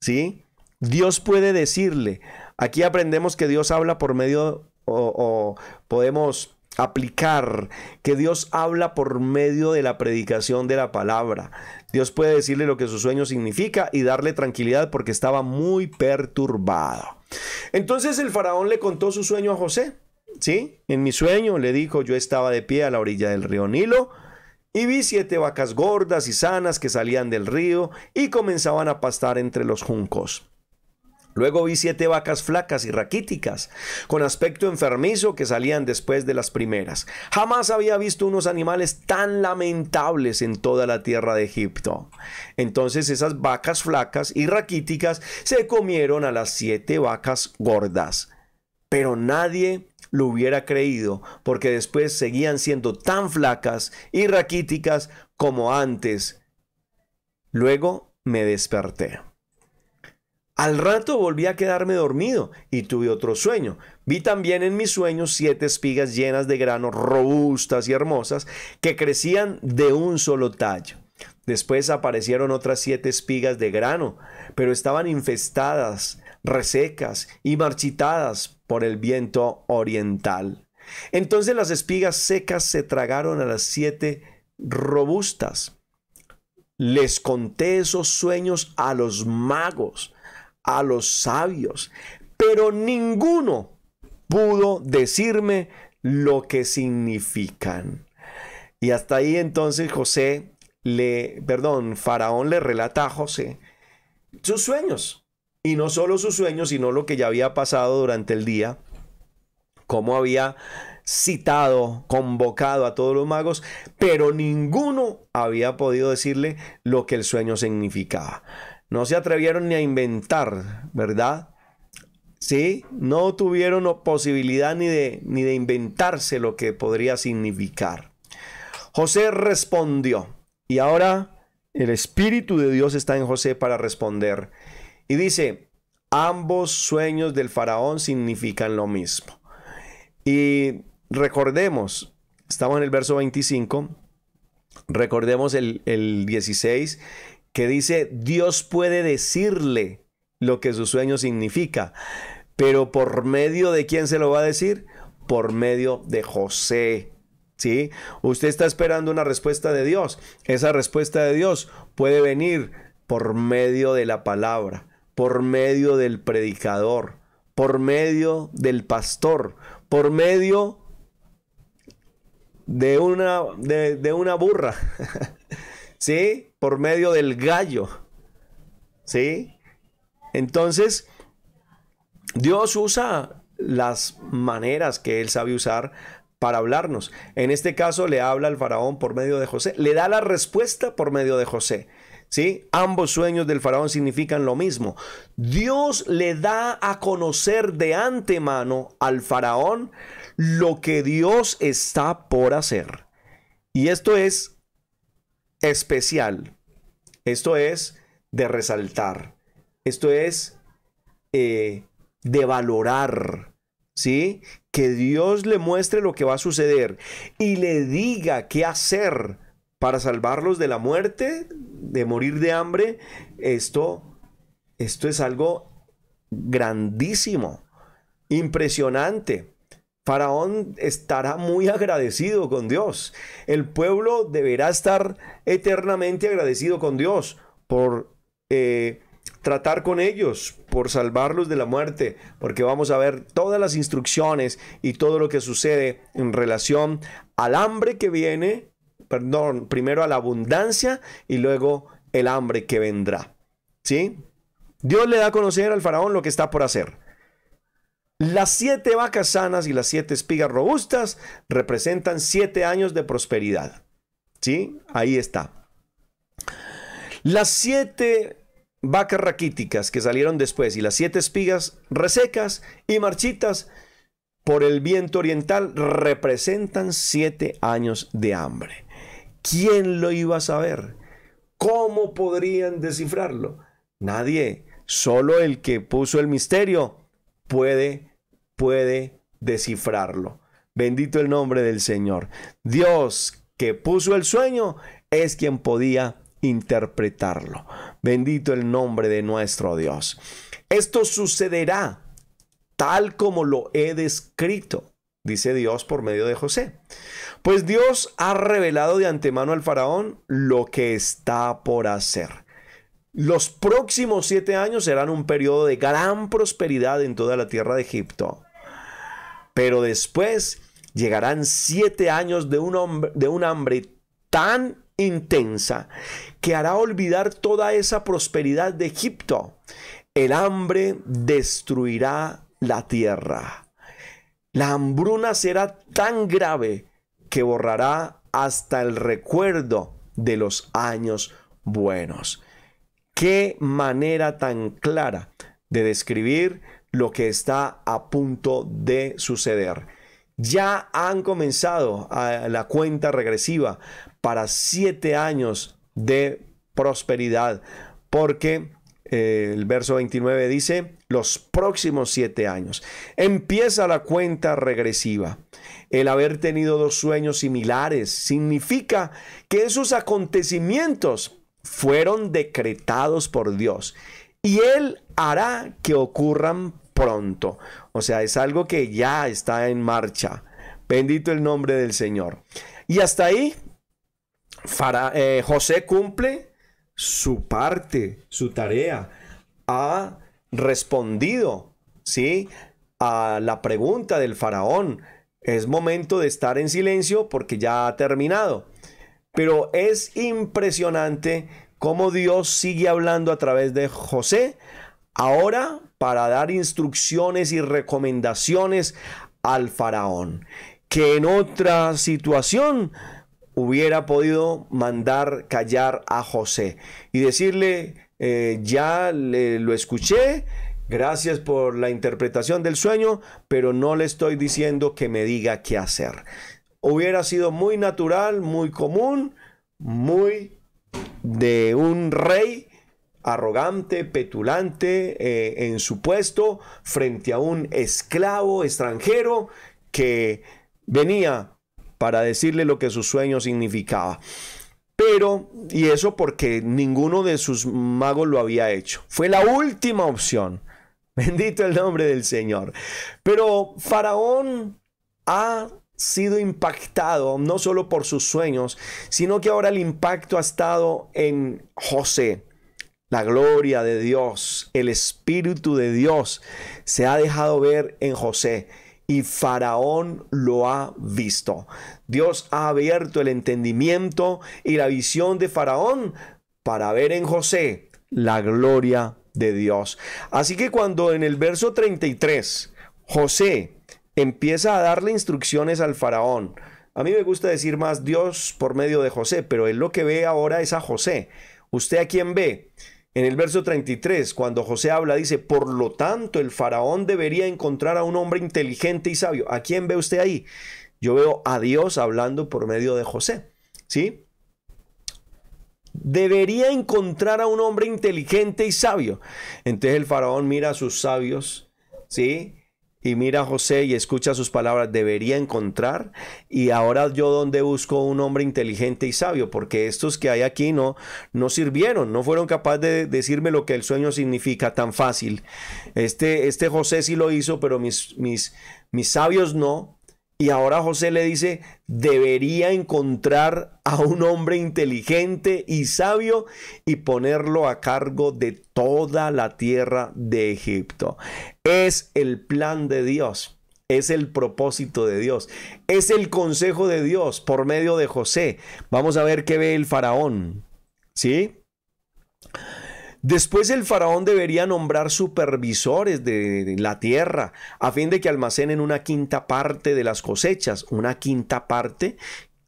¿Sí? Dios puede decirle, aquí aprendemos que Dios habla por medio o, o podemos aplicar que Dios habla por medio de la predicación de la palabra. Dios puede decirle lo que su sueño significa y darle tranquilidad porque estaba muy perturbado. Entonces el faraón le contó su sueño a José. ¿Sí? En mi sueño le dijo, yo estaba de pie a la orilla del río Nilo y vi siete vacas gordas y sanas que salían del río y comenzaban a pastar entre los juncos. Luego vi siete vacas flacas y raquíticas, con aspecto enfermizo que salían después de las primeras. Jamás había visto unos animales tan lamentables en toda la tierra de Egipto. Entonces esas vacas flacas y raquíticas se comieron a las siete vacas gordas. Pero nadie lo hubiera creído, porque después seguían siendo tan flacas y raquíticas como antes. Luego me desperté. Al rato volví a quedarme dormido y tuve otro sueño. Vi también en mis sueños siete espigas llenas de grano robustas y hermosas que crecían de un solo tallo. Después aparecieron otras siete espigas de grano, pero estaban infestadas, resecas y marchitadas por el viento oriental. Entonces las espigas secas se tragaron a las siete robustas. Les conté esos sueños a los magos a los sabios, pero ninguno pudo decirme lo que significan. Y hasta ahí entonces José le, perdón, Faraón le relata a José sus sueños. Y no solo sus sueños, sino lo que ya había pasado durante el día, cómo había citado, convocado a todos los magos, pero ninguno había podido decirle lo que el sueño significaba. No se atrevieron ni a inventar, ¿verdad? ¿Sí? No tuvieron posibilidad ni de, ni de inventarse lo que podría significar. José respondió. Y ahora el Espíritu de Dios está en José para responder. Y dice, ambos sueños del faraón significan lo mismo. Y recordemos, estamos en el verso 25, recordemos el, el 16 que dice, Dios puede decirle lo que su sueño significa, pero por medio de quién se lo va a decir? Por medio de José. ¿Sí? Usted está esperando una respuesta de Dios. Esa respuesta de Dios puede venir por medio de la palabra, por medio del predicador, por medio del pastor, por medio de una, de una burra. ¿Sí? por medio del gallo. ¿Sí? Entonces, Dios usa las maneras que él sabe usar para hablarnos. En este caso le habla al faraón por medio de José, le da la respuesta por medio de José. ¿Sí? Ambos sueños del faraón significan lo mismo. Dios le da a conocer de antemano al faraón lo que Dios está por hacer. Y esto es especial. Esto es de resaltar. Esto es eh, de valorar. ¿Sí? Que Dios le muestre lo que va a suceder y le diga qué hacer para salvarlos de la muerte, de morir de hambre. Esto, esto es algo grandísimo, impresionante. Faraón estará muy agradecido con Dios. El pueblo deberá estar eternamente agradecido con Dios por eh, tratar con ellos, por salvarlos de la muerte, porque vamos a ver todas las instrucciones y todo lo que sucede en relación al hambre que viene, perdón, primero a la abundancia y luego el hambre que vendrá. ¿Sí? Dios le da a conocer al faraón lo que está por hacer. Las siete vacas sanas y las siete espigas robustas representan siete años de prosperidad. ¿Sí? Ahí está. Las siete vacas raquíticas que salieron después y las siete espigas resecas y marchitas por el viento oriental representan siete años de hambre. ¿Quién lo iba a saber? ¿Cómo podrían descifrarlo? Nadie, solo el que puso el misterio puede, puede descifrarlo. Bendito el nombre del Señor. Dios que puso el sueño es quien podía interpretarlo. Bendito el nombre de nuestro Dios. Esto sucederá tal como lo he descrito, dice Dios por medio de José. Pues Dios ha revelado de antemano al faraón lo que está por hacer. Los próximos siete años serán un periodo de gran prosperidad en toda la tierra de Egipto. Pero después llegarán siete años de un, de un hambre tan intensa que hará olvidar toda esa prosperidad de Egipto. El hambre destruirá la tierra. La hambruna será tan grave que borrará hasta el recuerdo de los años buenos. Qué manera tan clara de describir lo que está a punto de suceder. Ya han comenzado a la cuenta regresiva para siete años de prosperidad, porque eh, el verso 29 dice, los próximos siete años. Empieza la cuenta regresiva. El haber tenido dos sueños similares significa que esos acontecimientos fueron decretados por Dios y Él hará que ocurran pronto. O sea, es algo que ya está en marcha. Bendito el nombre del Señor. Y hasta ahí, eh, José cumple su parte, su tarea. Ha respondido, ¿sí? A la pregunta del faraón. Es momento de estar en silencio porque ya ha terminado. Pero es impresionante cómo Dios sigue hablando a través de José, ahora para dar instrucciones y recomendaciones al faraón, que en otra situación hubiera podido mandar callar a José y decirle, eh, ya lo escuché, gracias por la interpretación del sueño, pero no le estoy diciendo que me diga qué hacer hubiera sido muy natural, muy común, muy de un rey arrogante, petulante eh, en su puesto frente a un esclavo extranjero que venía para decirle lo que su sueño significaba. Pero, y eso porque ninguno de sus magos lo había hecho. Fue la última opción. Bendito el nombre del Señor. Pero Faraón ha sido impactado no solo por sus sueños, sino que ahora el impacto ha estado en José. La gloria de Dios, el Espíritu de Dios se ha dejado ver en José y Faraón lo ha visto. Dios ha abierto el entendimiento y la visión de Faraón para ver en José la gloria de Dios. Así que cuando en el verso 33 José empieza a darle instrucciones al faraón. A mí me gusta decir más Dios por medio de José, pero él lo que ve ahora es a José. ¿Usted a quién ve? En el verso 33, cuando José habla, dice, por lo tanto el faraón debería encontrar a un hombre inteligente y sabio. ¿A quién ve usted ahí? Yo veo a Dios hablando por medio de José. ¿Sí? Debería encontrar a un hombre inteligente y sabio. Entonces el faraón mira a sus sabios, ¿sí? y mira a José y escucha sus palabras, debería encontrar. Y ahora yo donde busco un hombre inteligente y sabio, porque estos que hay aquí no, no sirvieron, no fueron capaces de decirme lo que el sueño significa tan fácil. Este, este José sí lo hizo, pero mis, mis, mis sabios no. Y ahora José le dice, debería encontrar a un hombre inteligente y sabio y ponerlo a cargo de toda la tierra de Egipto. Es el plan de Dios, es el propósito de Dios, es el consejo de Dios por medio de José. Vamos a ver qué ve el faraón. ¿Sí? Después el faraón debería nombrar supervisores de la tierra a fin de que almacenen una quinta parte de las cosechas, una quinta parte.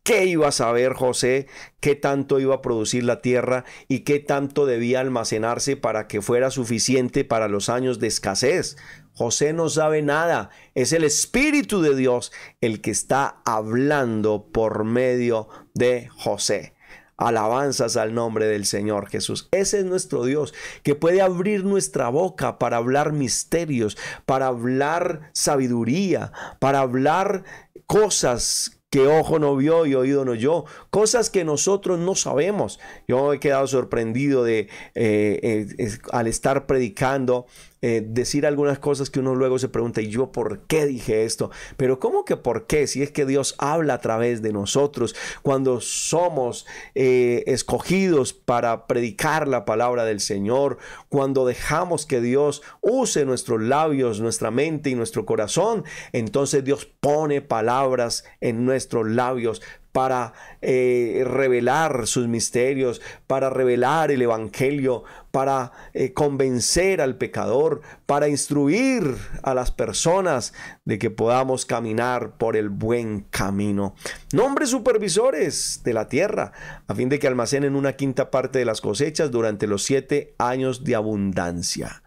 ¿Qué iba a saber José? ¿Qué tanto iba a producir la tierra y qué tanto debía almacenarse para que fuera suficiente para los años de escasez? José no sabe nada. Es el Espíritu de Dios el que está hablando por medio de José. Alabanzas al nombre del Señor Jesús. Ese es nuestro Dios que puede abrir nuestra boca para hablar misterios, para hablar sabiduría, para hablar cosas que ojo no vio y oído no oyó, cosas que nosotros no sabemos. Yo he quedado sorprendido de eh, eh, al estar predicando eh, decir algunas cosas que uno luego se pregunta, ¿y yo por qué dije esto? Pero ¿cómo que por qué? Si es que Dios habla a través de nosotros cuando somos eh, escogidos para predicar la palabra del Señor, cuando dejamos que Dios use nuestros labios, nuestra mente y nuestro corazón, entonces Dios pone palabras en nuestros labios para eh, revelar sus misterios, para revelar el Evangelio, para eh, convencer al pecador, para instruir a las personas de que podamos caminar por el buen camino. nombre supervisores de la tierra, a fin de que almacenen una quinta parte de las cosechas durante los siete años de abundancia.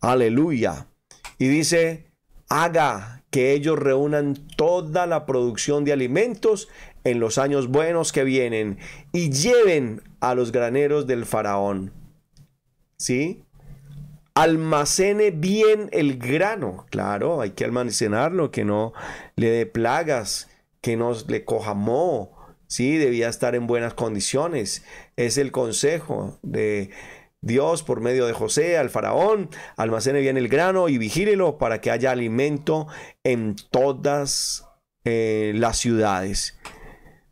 Aleluya. Y dice, haga que ellos reúnan toda la producción de alimentos en los años buenos que vienen y lleven a los graneros del faraón. ¿Sí? Almacene bien el grano. Claro, hay que almacenarlo, que no le dé plagas, que no le coja moho. Sí, debía estar en buenas condiciones. Es el consejo de Dios por medio de José al faraón. Almacene bien el grano y vigílelo para que haya alimento en todas eh, las ciudades.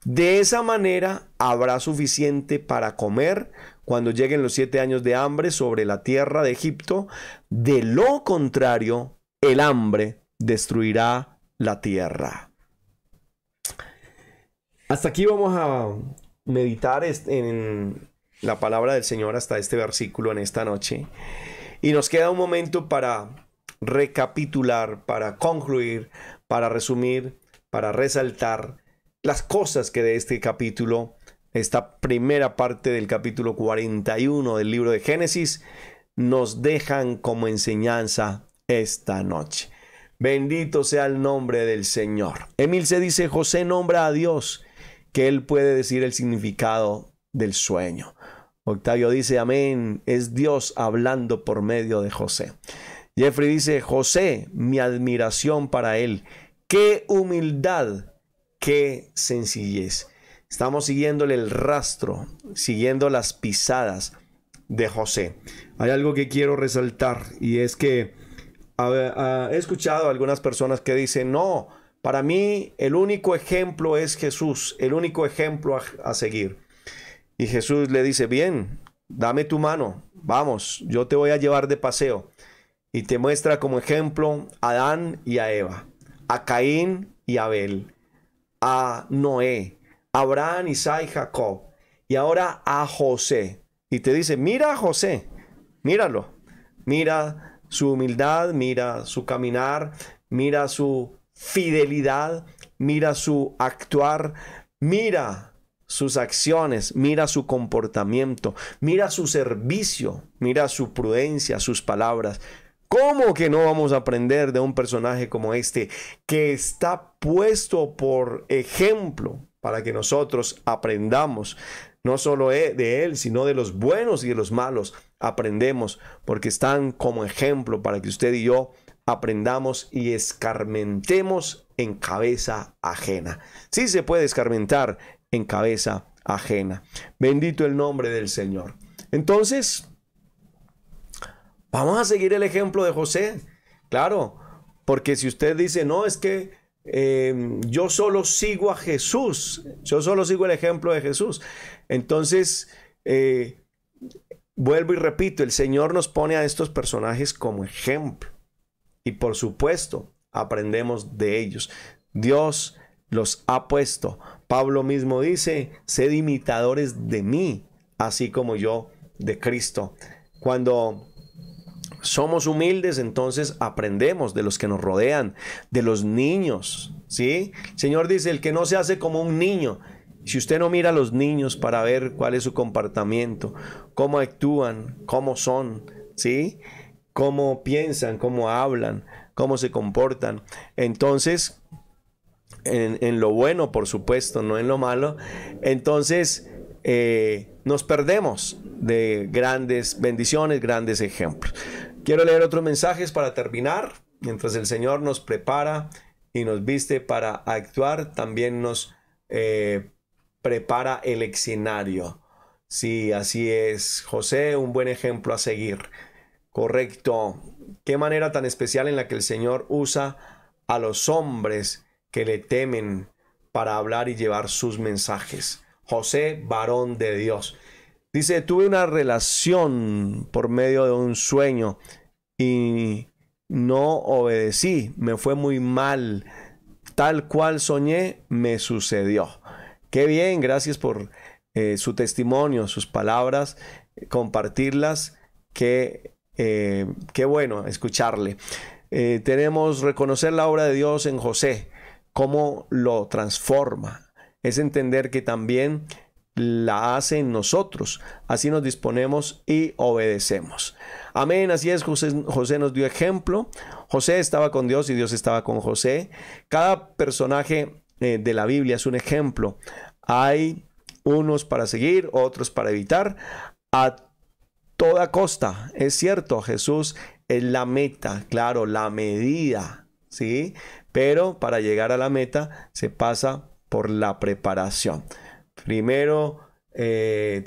De esa manera habrá suficiente para comer cuando lleguen los siete años de hambre sobre la tierra de Egipto. De lo contrario, el hambre destruirá la tierra. Hasta aquí vamos a meditar en la palabra del Señor hasta este versículo en esta noche. Y nos queda un momento para recapitular, para concluir, para resumir, para resaltar las cosas que de este capítulo, esta primera parte del capítulo 41 del libro de Génesis, nos dejan como enseñanza esta noche. Bendito sea el nombre del Señor. Emil se dice, José nombra a Dios, que él puede decir el significado del sueño. Octavio dice, amén, es Dios hablando por medio de José. Jeffrey dice, José, mi admiración para él. Qué humildad qué sencillez. Estamos siguiéndole el rastro, siguiendo las pisadas de José. Hay algo que quiero resaltar y es que he escuchado a algunas personas que dicen, no, para mí el único ejemplo es Jesús, el único ejemplo a, seguir. Y Jesús le dice, bien, dame tu mano, vamos, yo te voy a llevar de paseo. Y te muestra como ejemplo a Adán y a Eva, a Caín y a Abel. Noé, Abraham, Isaac Jacob, y ahora a José. Y te dice, mira a José, míralo, mira su humildad, mira su caminar, mira su fidelidad, mira su actuar, mira sus acciones, mira su comportamiento, mira su servicio, mira su prudencia, sus palabras. ¿Cómo que no vamos a aprender de un personaje como este que está puesto por ejemplo para que nosotros aprendamos? No solo e, de él, sino de los buenos y de los malos. Aprendemos porque están como ejemplo para que usted y yo aprendamos y escarmentemos en cabeza ajena. Sí se puede escarmentar en cabeza ajena. Bendito el nombre del Señor. Entonces, Vamos a seguir el ejemplo de José, claro, porque si usted dice, no, es que em, yo solo sigo a Jesús, yo solo sigo el ejemplo de Jesús, entonces, eh, vuelvo y repito, el Señor nos pone a estos personajes como ejemplo y por supuesto aprendemos de ellos. Dios los ha puesto. Pablo mismo dice, sed imitadores de mí, así como yo de Cristo. Cuando somos humildes, entonces aprendemos de los que nos rodean, de los niños, ¿sí? Señor dice, el que no se hace como un niño, si usted no mira a los niños para ver cuál es su comportamiento, cómo actúan, cómo son, ¿sí? Cómo piensan, cómo hablan, cómo se comportan, entonces, en, lo bueno, por supuesto, no en lo malo, entonces, eh, nos perdemos de grandes bendiciones, grandes ejemplos. Quiero leer otros mensajes para terminar. Mientras el Señor nos prepara y nos viste para actuar, también nos eh, prepara el escenario. Sí, así es. José, un buen ejemplo a seguir. Correcto. Qué manera tan especial en la que el Señor usa a los hombres que le temen para hablar y llevar sus mensajes. José, varón de Dios. Dice, tuve una relación por medio de un sueño y no obedecí, me fue muy mal, tal cual soñé, me sucedió. Qué bien, gracias por eh, su testimonio, sus palabras, compartirlas, qué, eh, qué bueno escucharle. Eh, tenemos reconocer la obra de Dios en José, cómo lo transforma, es entender que también la hace en nosotros. Así nos disponemos y obedecemos. Amén, así es, José, nos dio ejemplo. José estaba con Dios y Dios estaba con José. Cada personaje eh, de la Biblia es un ejemplo. Hay unos para seguir, otros para evitar. A toda costa, es cierto, Jesús es la meta, claro, la medida, ¿sí? Pero para llegar a la meta se pasa por la preparación. Primero, eh,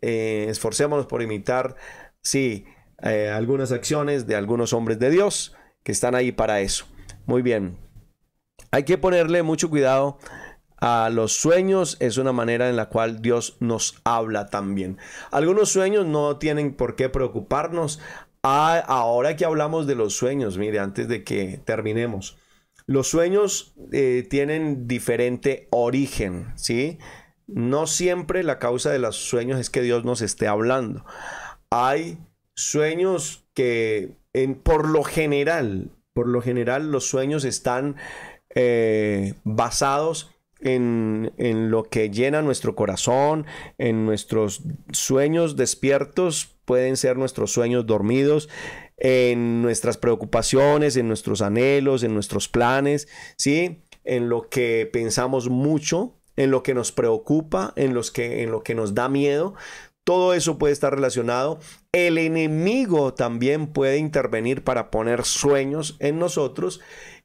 eh, esforcémonos por imitar, sí, eh, algunas acciones de algunos hombres de Dios que están ahí para eso. Muy bien. Hay que ponerle mucho cuidado a los sueños. Es una manera en la cual Dios nos habla también. Algunos sueños no tienen por qué preocuparnos. Ah, ahora que hablamos de los sueños, mire, antes de que terminemos. Los sueños eh, tienen diferente origen, ¿sí? No siempre la causa de los sueños es que Dios nos esté hablando. Hay sueños que, en, por lo general, por lo general los sueños están eh, basados en, en, lo que llena nuestro corazón, en nuestros sueños despiertos, pueden ser nuestros sueños dormidos, en nuestras preocupaciones, en nuestros anhelos, en nuestros planes, ¿sí? En lo que pensamos mucho, en lo que nos preocupa, en, los que, en lo que nos da miedo. Todo eso puede estar relacionado. El enemigo también puede intervenir para poner sueños en nosotros.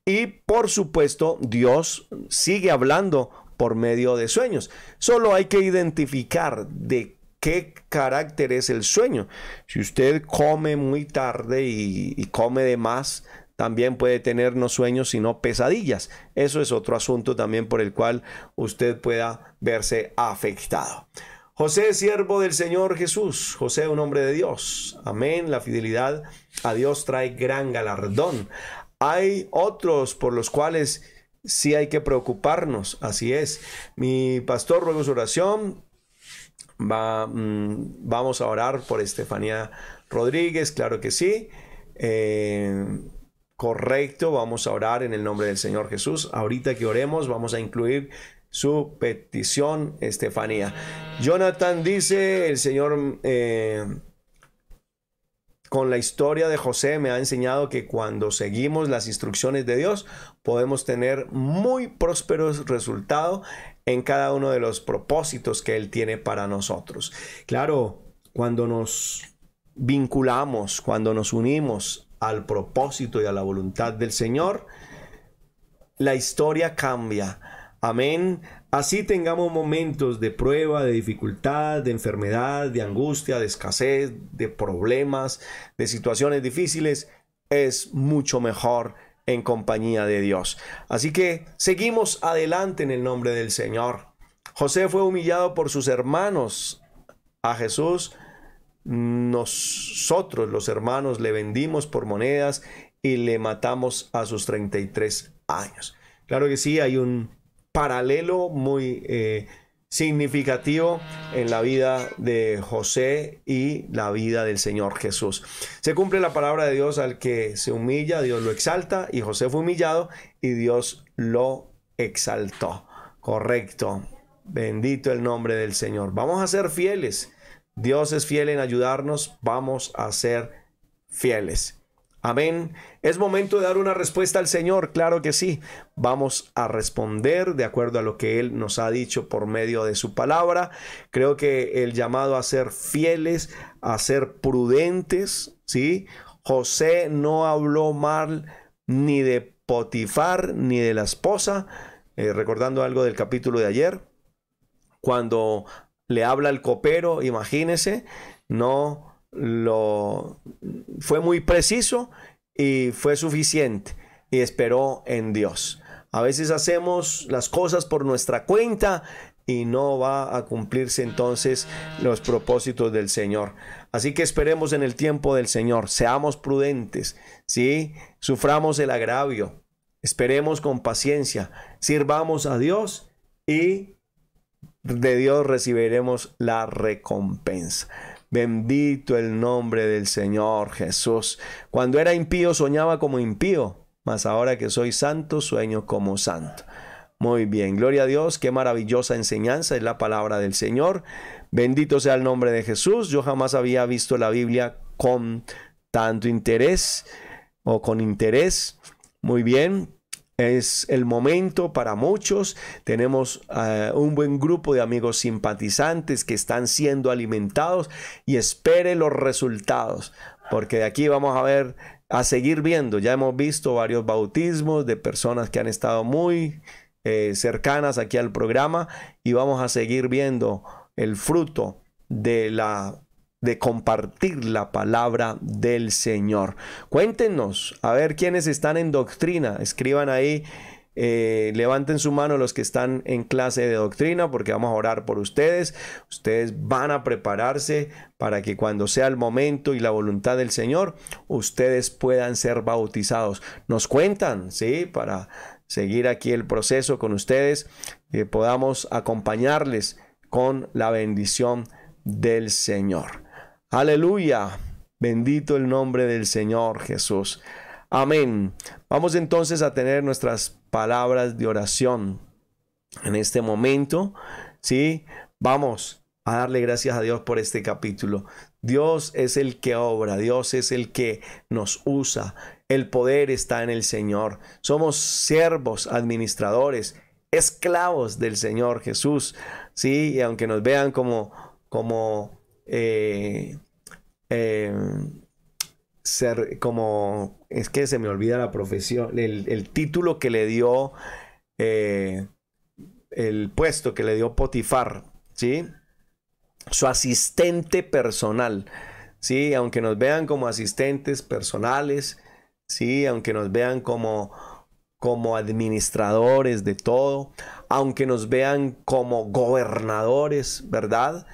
Y por supuesto, Dios sigue hablando por medio de sueños. Solo hay que identificar de qué carácter es el sueño. Si usted come muy tarde y, come de más, también puede tener no sueños, sino pesadillas. Eso es otro asunto también por el cual usted pueda verse afectado. José, siervo del Señor Jesús, José, un hombre de Dios. Amén, la fidelidad a Dios trae gran galardón. Hay otros por los cuales sí hay que preocuparnos, así es. Mi pastor, ruego su oración Va, mm, vamos a orar por Estefanía Rodríguez, claro que sí. Eh, correcto, vamos a orar en el nombre del Señor Jesús. Ahorita que oremos, vamos a incluir su petición, Estefanía. Jonathan dice, el Señor... Eh, con la historia de José me ha enseñado que cuando seguimos las instrucciones de Dios podemos tener muy prósperos resultados en cada uno de los propósitos que Él tiene para nosotros. Claro, cuando nos vinculamos, cuando nos unimos al propósito y a la voluntad del Señor, la historia cambia. Amén. Así tengamos momentos de prueba, de dificultad, de enfermedad, de angustia, de escasez, de problemas, de situaciones difíciles, es mucho mejor en compañía de Dios. Así que seguimos adelante en el nombre del Señor. José fue humillado por sus hermanos. A Jesús nosotros los hermanos le vendimos por monedas y le matamos a sus 33 años. Claro que sí, hay un paralelo muy eh, significativo en la vida de José y la vida del Señor Jesús. Se cumple la palabra de Dios al que se humilla, Dios lo exalta y José fue humillado y Dios lo exaltó. Correcto. Bendito el nombre del Señor. Vamos a ser fieles. Dios es fiel en ayudarnos. Vamos a ser fieles. Amén. ¿Es momento de dar una respuesta al Señor? Claro que sí. Vamos a responder de acuerdo a lo que Él nos ha dicho por medio de su palabra. Creo que el llamado a ser fieles, a ser prudentes, ¿sí? José no habló mal ni de Potifar ni de la esposa, eh, recordando algo del capítulo de ayer, cuando le habla el copero, imagínese, no lo fue muy preciso y fue suficiente y esperó en Dios. A veces hacemos las cosas por nuestra cuenta y no va a cumplirse entonces los propósitos del Señor. Así que esperemos en el tiempo del Señor, seamos prudentes, ¿sí? Suframos el agravio, esperemos con paciencia, sirvamos a Dios y de Dios recibiremos la recompensa. Bendito el nombre del Señor Jesús. Cuando era impío soñaba como impío, mas ahora que soy santo sueño como santo. Muy bien, gloria a Dios, qué maravillosa enseñanza es la palabra del Señor. Bendito sea el nombre de Jesús. Yo jamás había visto la Biblia con tanto interés o con interés. Muy bien, es el momento para muchos. Tenemos eh, un buen grupo de amigos simpatizantes que están siendo alimentados y espere los resultados, porque de aquí vamos a ver, a seguir viendo. Ya hemos visto varios bautismos de personas que han estado muy eh, cercanas aquí al programa y vamos a seguir viendo el fruto de la de compartir la palabra del Señor. Cuéntenos, a ver quiénes están en doctrina. Escriban ahí, eh, levanten su mano los que están en clase de doctrina porque vamos a orar por ustedes. Ustedes van a prepararse para que cuando sea el momento y la voluntad del Señor, ustedes puedan ser bautizados. Nos cuentan, ¿sí? Para seguir aquí el proceso con ustedes, que podamos acompañarles con la bendición del Señor. Aleluya. Bendito el nombre del Señor Jesús. Amén. Vamos entonces a tener nuestras palabras de oración en este momento. Sí, vamos a darle gracias a Dios por este capítulo. Dios es el que obra, Dios es el que nos usa. El poder está en el Señor. Somos siervos, administradores, esclavos del Señor Jesús. Sí, y aunque nos vean como como eh, eh, ser como, es que se me olvida la profesión, el, título que le dio, eh, el puesto que le dio Potifar, ¿sí? Su asistente personal, ¿sí? Aunque nos vean como asistentes personales, ¿sí? Aunque nos vean como como administradores de todo, aunque nos vean como gobernadores, ¿verdad?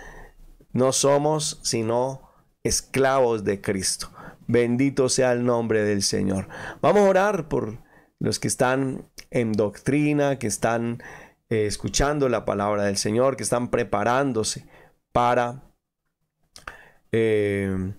No somos sino esclavos de Cristo. Bendito sea el nombre del Señor. Vamos a orar por los que están en doctrina, que están eh, escuchando la palabra del Señor, que están preparándose para, eh,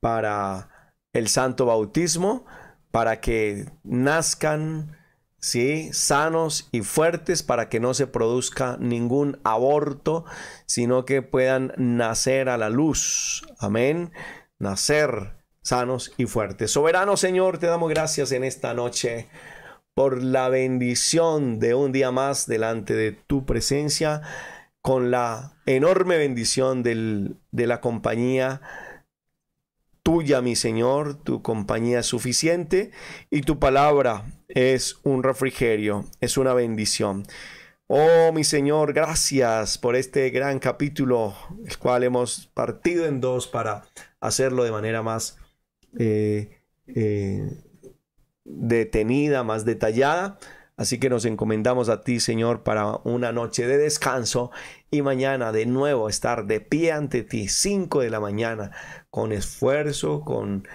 para el santo bautismo, para que nazcan ¿sí? sanos y fuertes para que no se produzca ningún aborto, sino que puedan nacer a la luz. Amén. Nacer sanos y fuertes. Soberano Señor, te damos gracias en esta noche por la bendición de un día más delante de tu presencia, con la enorme bendición de la compañía tuya, mi Señor, tu compañía suficiente y tu palabra es un refrigerio, es una bendición. Oh, mi Señor, gracias por este gran capítulo, el cual hemos partido en dos para hacerlo de manera más eh, eh, detenida, más detallada. Así que nos encomendamos a ti, Señor, para una noche de descanso y mañana de nuevo estar de pie ante ti, 5 de la mañana, con esfuerzo, con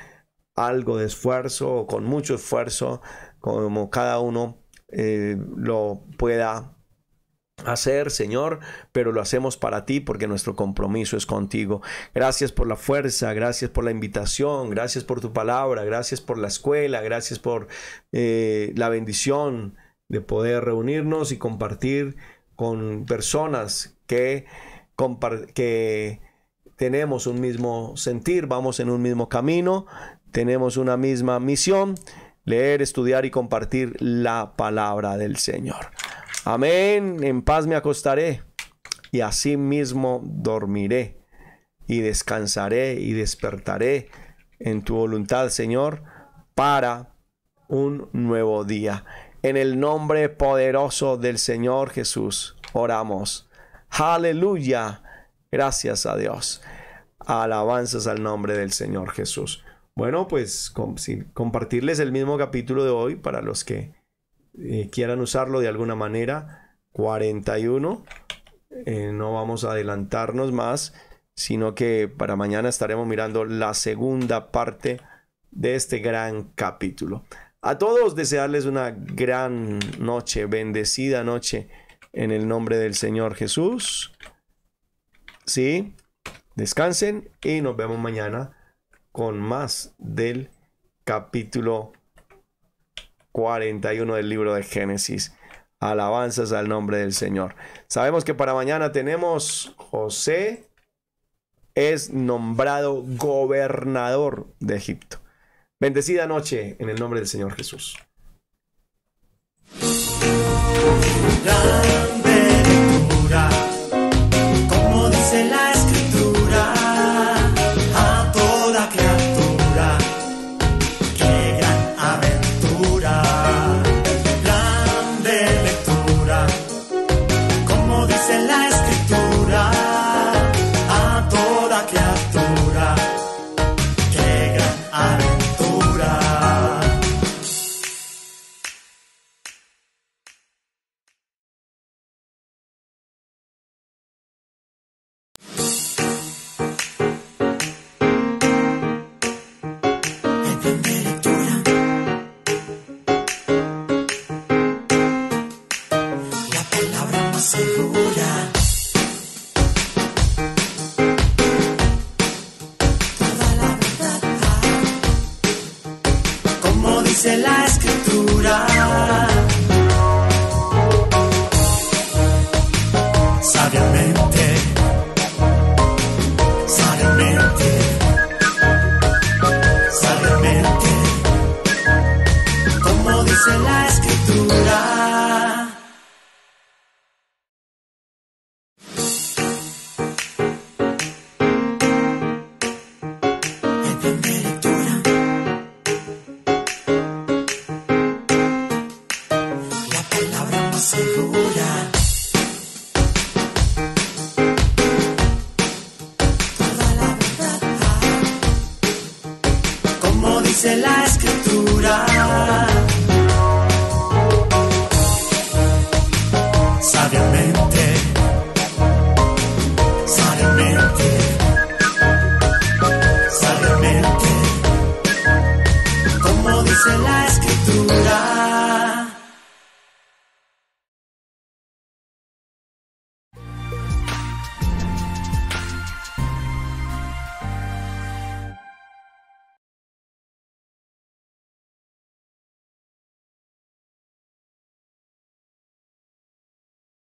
algo de esfuerzo, con mucho esfuerzo, como cada uno eh, lo pueda hacer, Señor, pero lo hacemos para ti porque nuestro compromiso es contigo. Gracias por la fuerza, gracias por la invitación, gracias por tu palabra, gracias por la escuela, gracias por eh, la bendición de poder reunirnos y compartir con personas que, que tenemos un mismo sentir, vamos en un mismo camino, tenemos una misma misión leer, estudiar y compartir la palabra del Señor. Amén, en paz me acostaré y así mismo dormiré y descansaré y despertaré en tu voluntad, Señor, para un nuevo día. En el nombre poderoso del Señor Jesús oramos. Aleluya. Gracias a Dios. Alabanzas al nombre del Señor Jesús. Bueno, pues compartirles el mismo capítulo de hoy para los que eh, quieran usarlo de alguna manera. 41. Eh, no vamos a adelantarnos más, sino que para mañana estaremos mirando la segunda parte de este gran capítulo. A todos desearles una gran noche, bendecida noche, en el nombre del Señor Jesús. Sí, descansen y nos vemos mañana con más del capítulo 41 del libro de Génesis. Alabanzas al nombre del Señor. Sabemos que para mañana tenemos José es nombrado gobernador de Egipto. Bendecida noche en el nombre del Señor Jesús.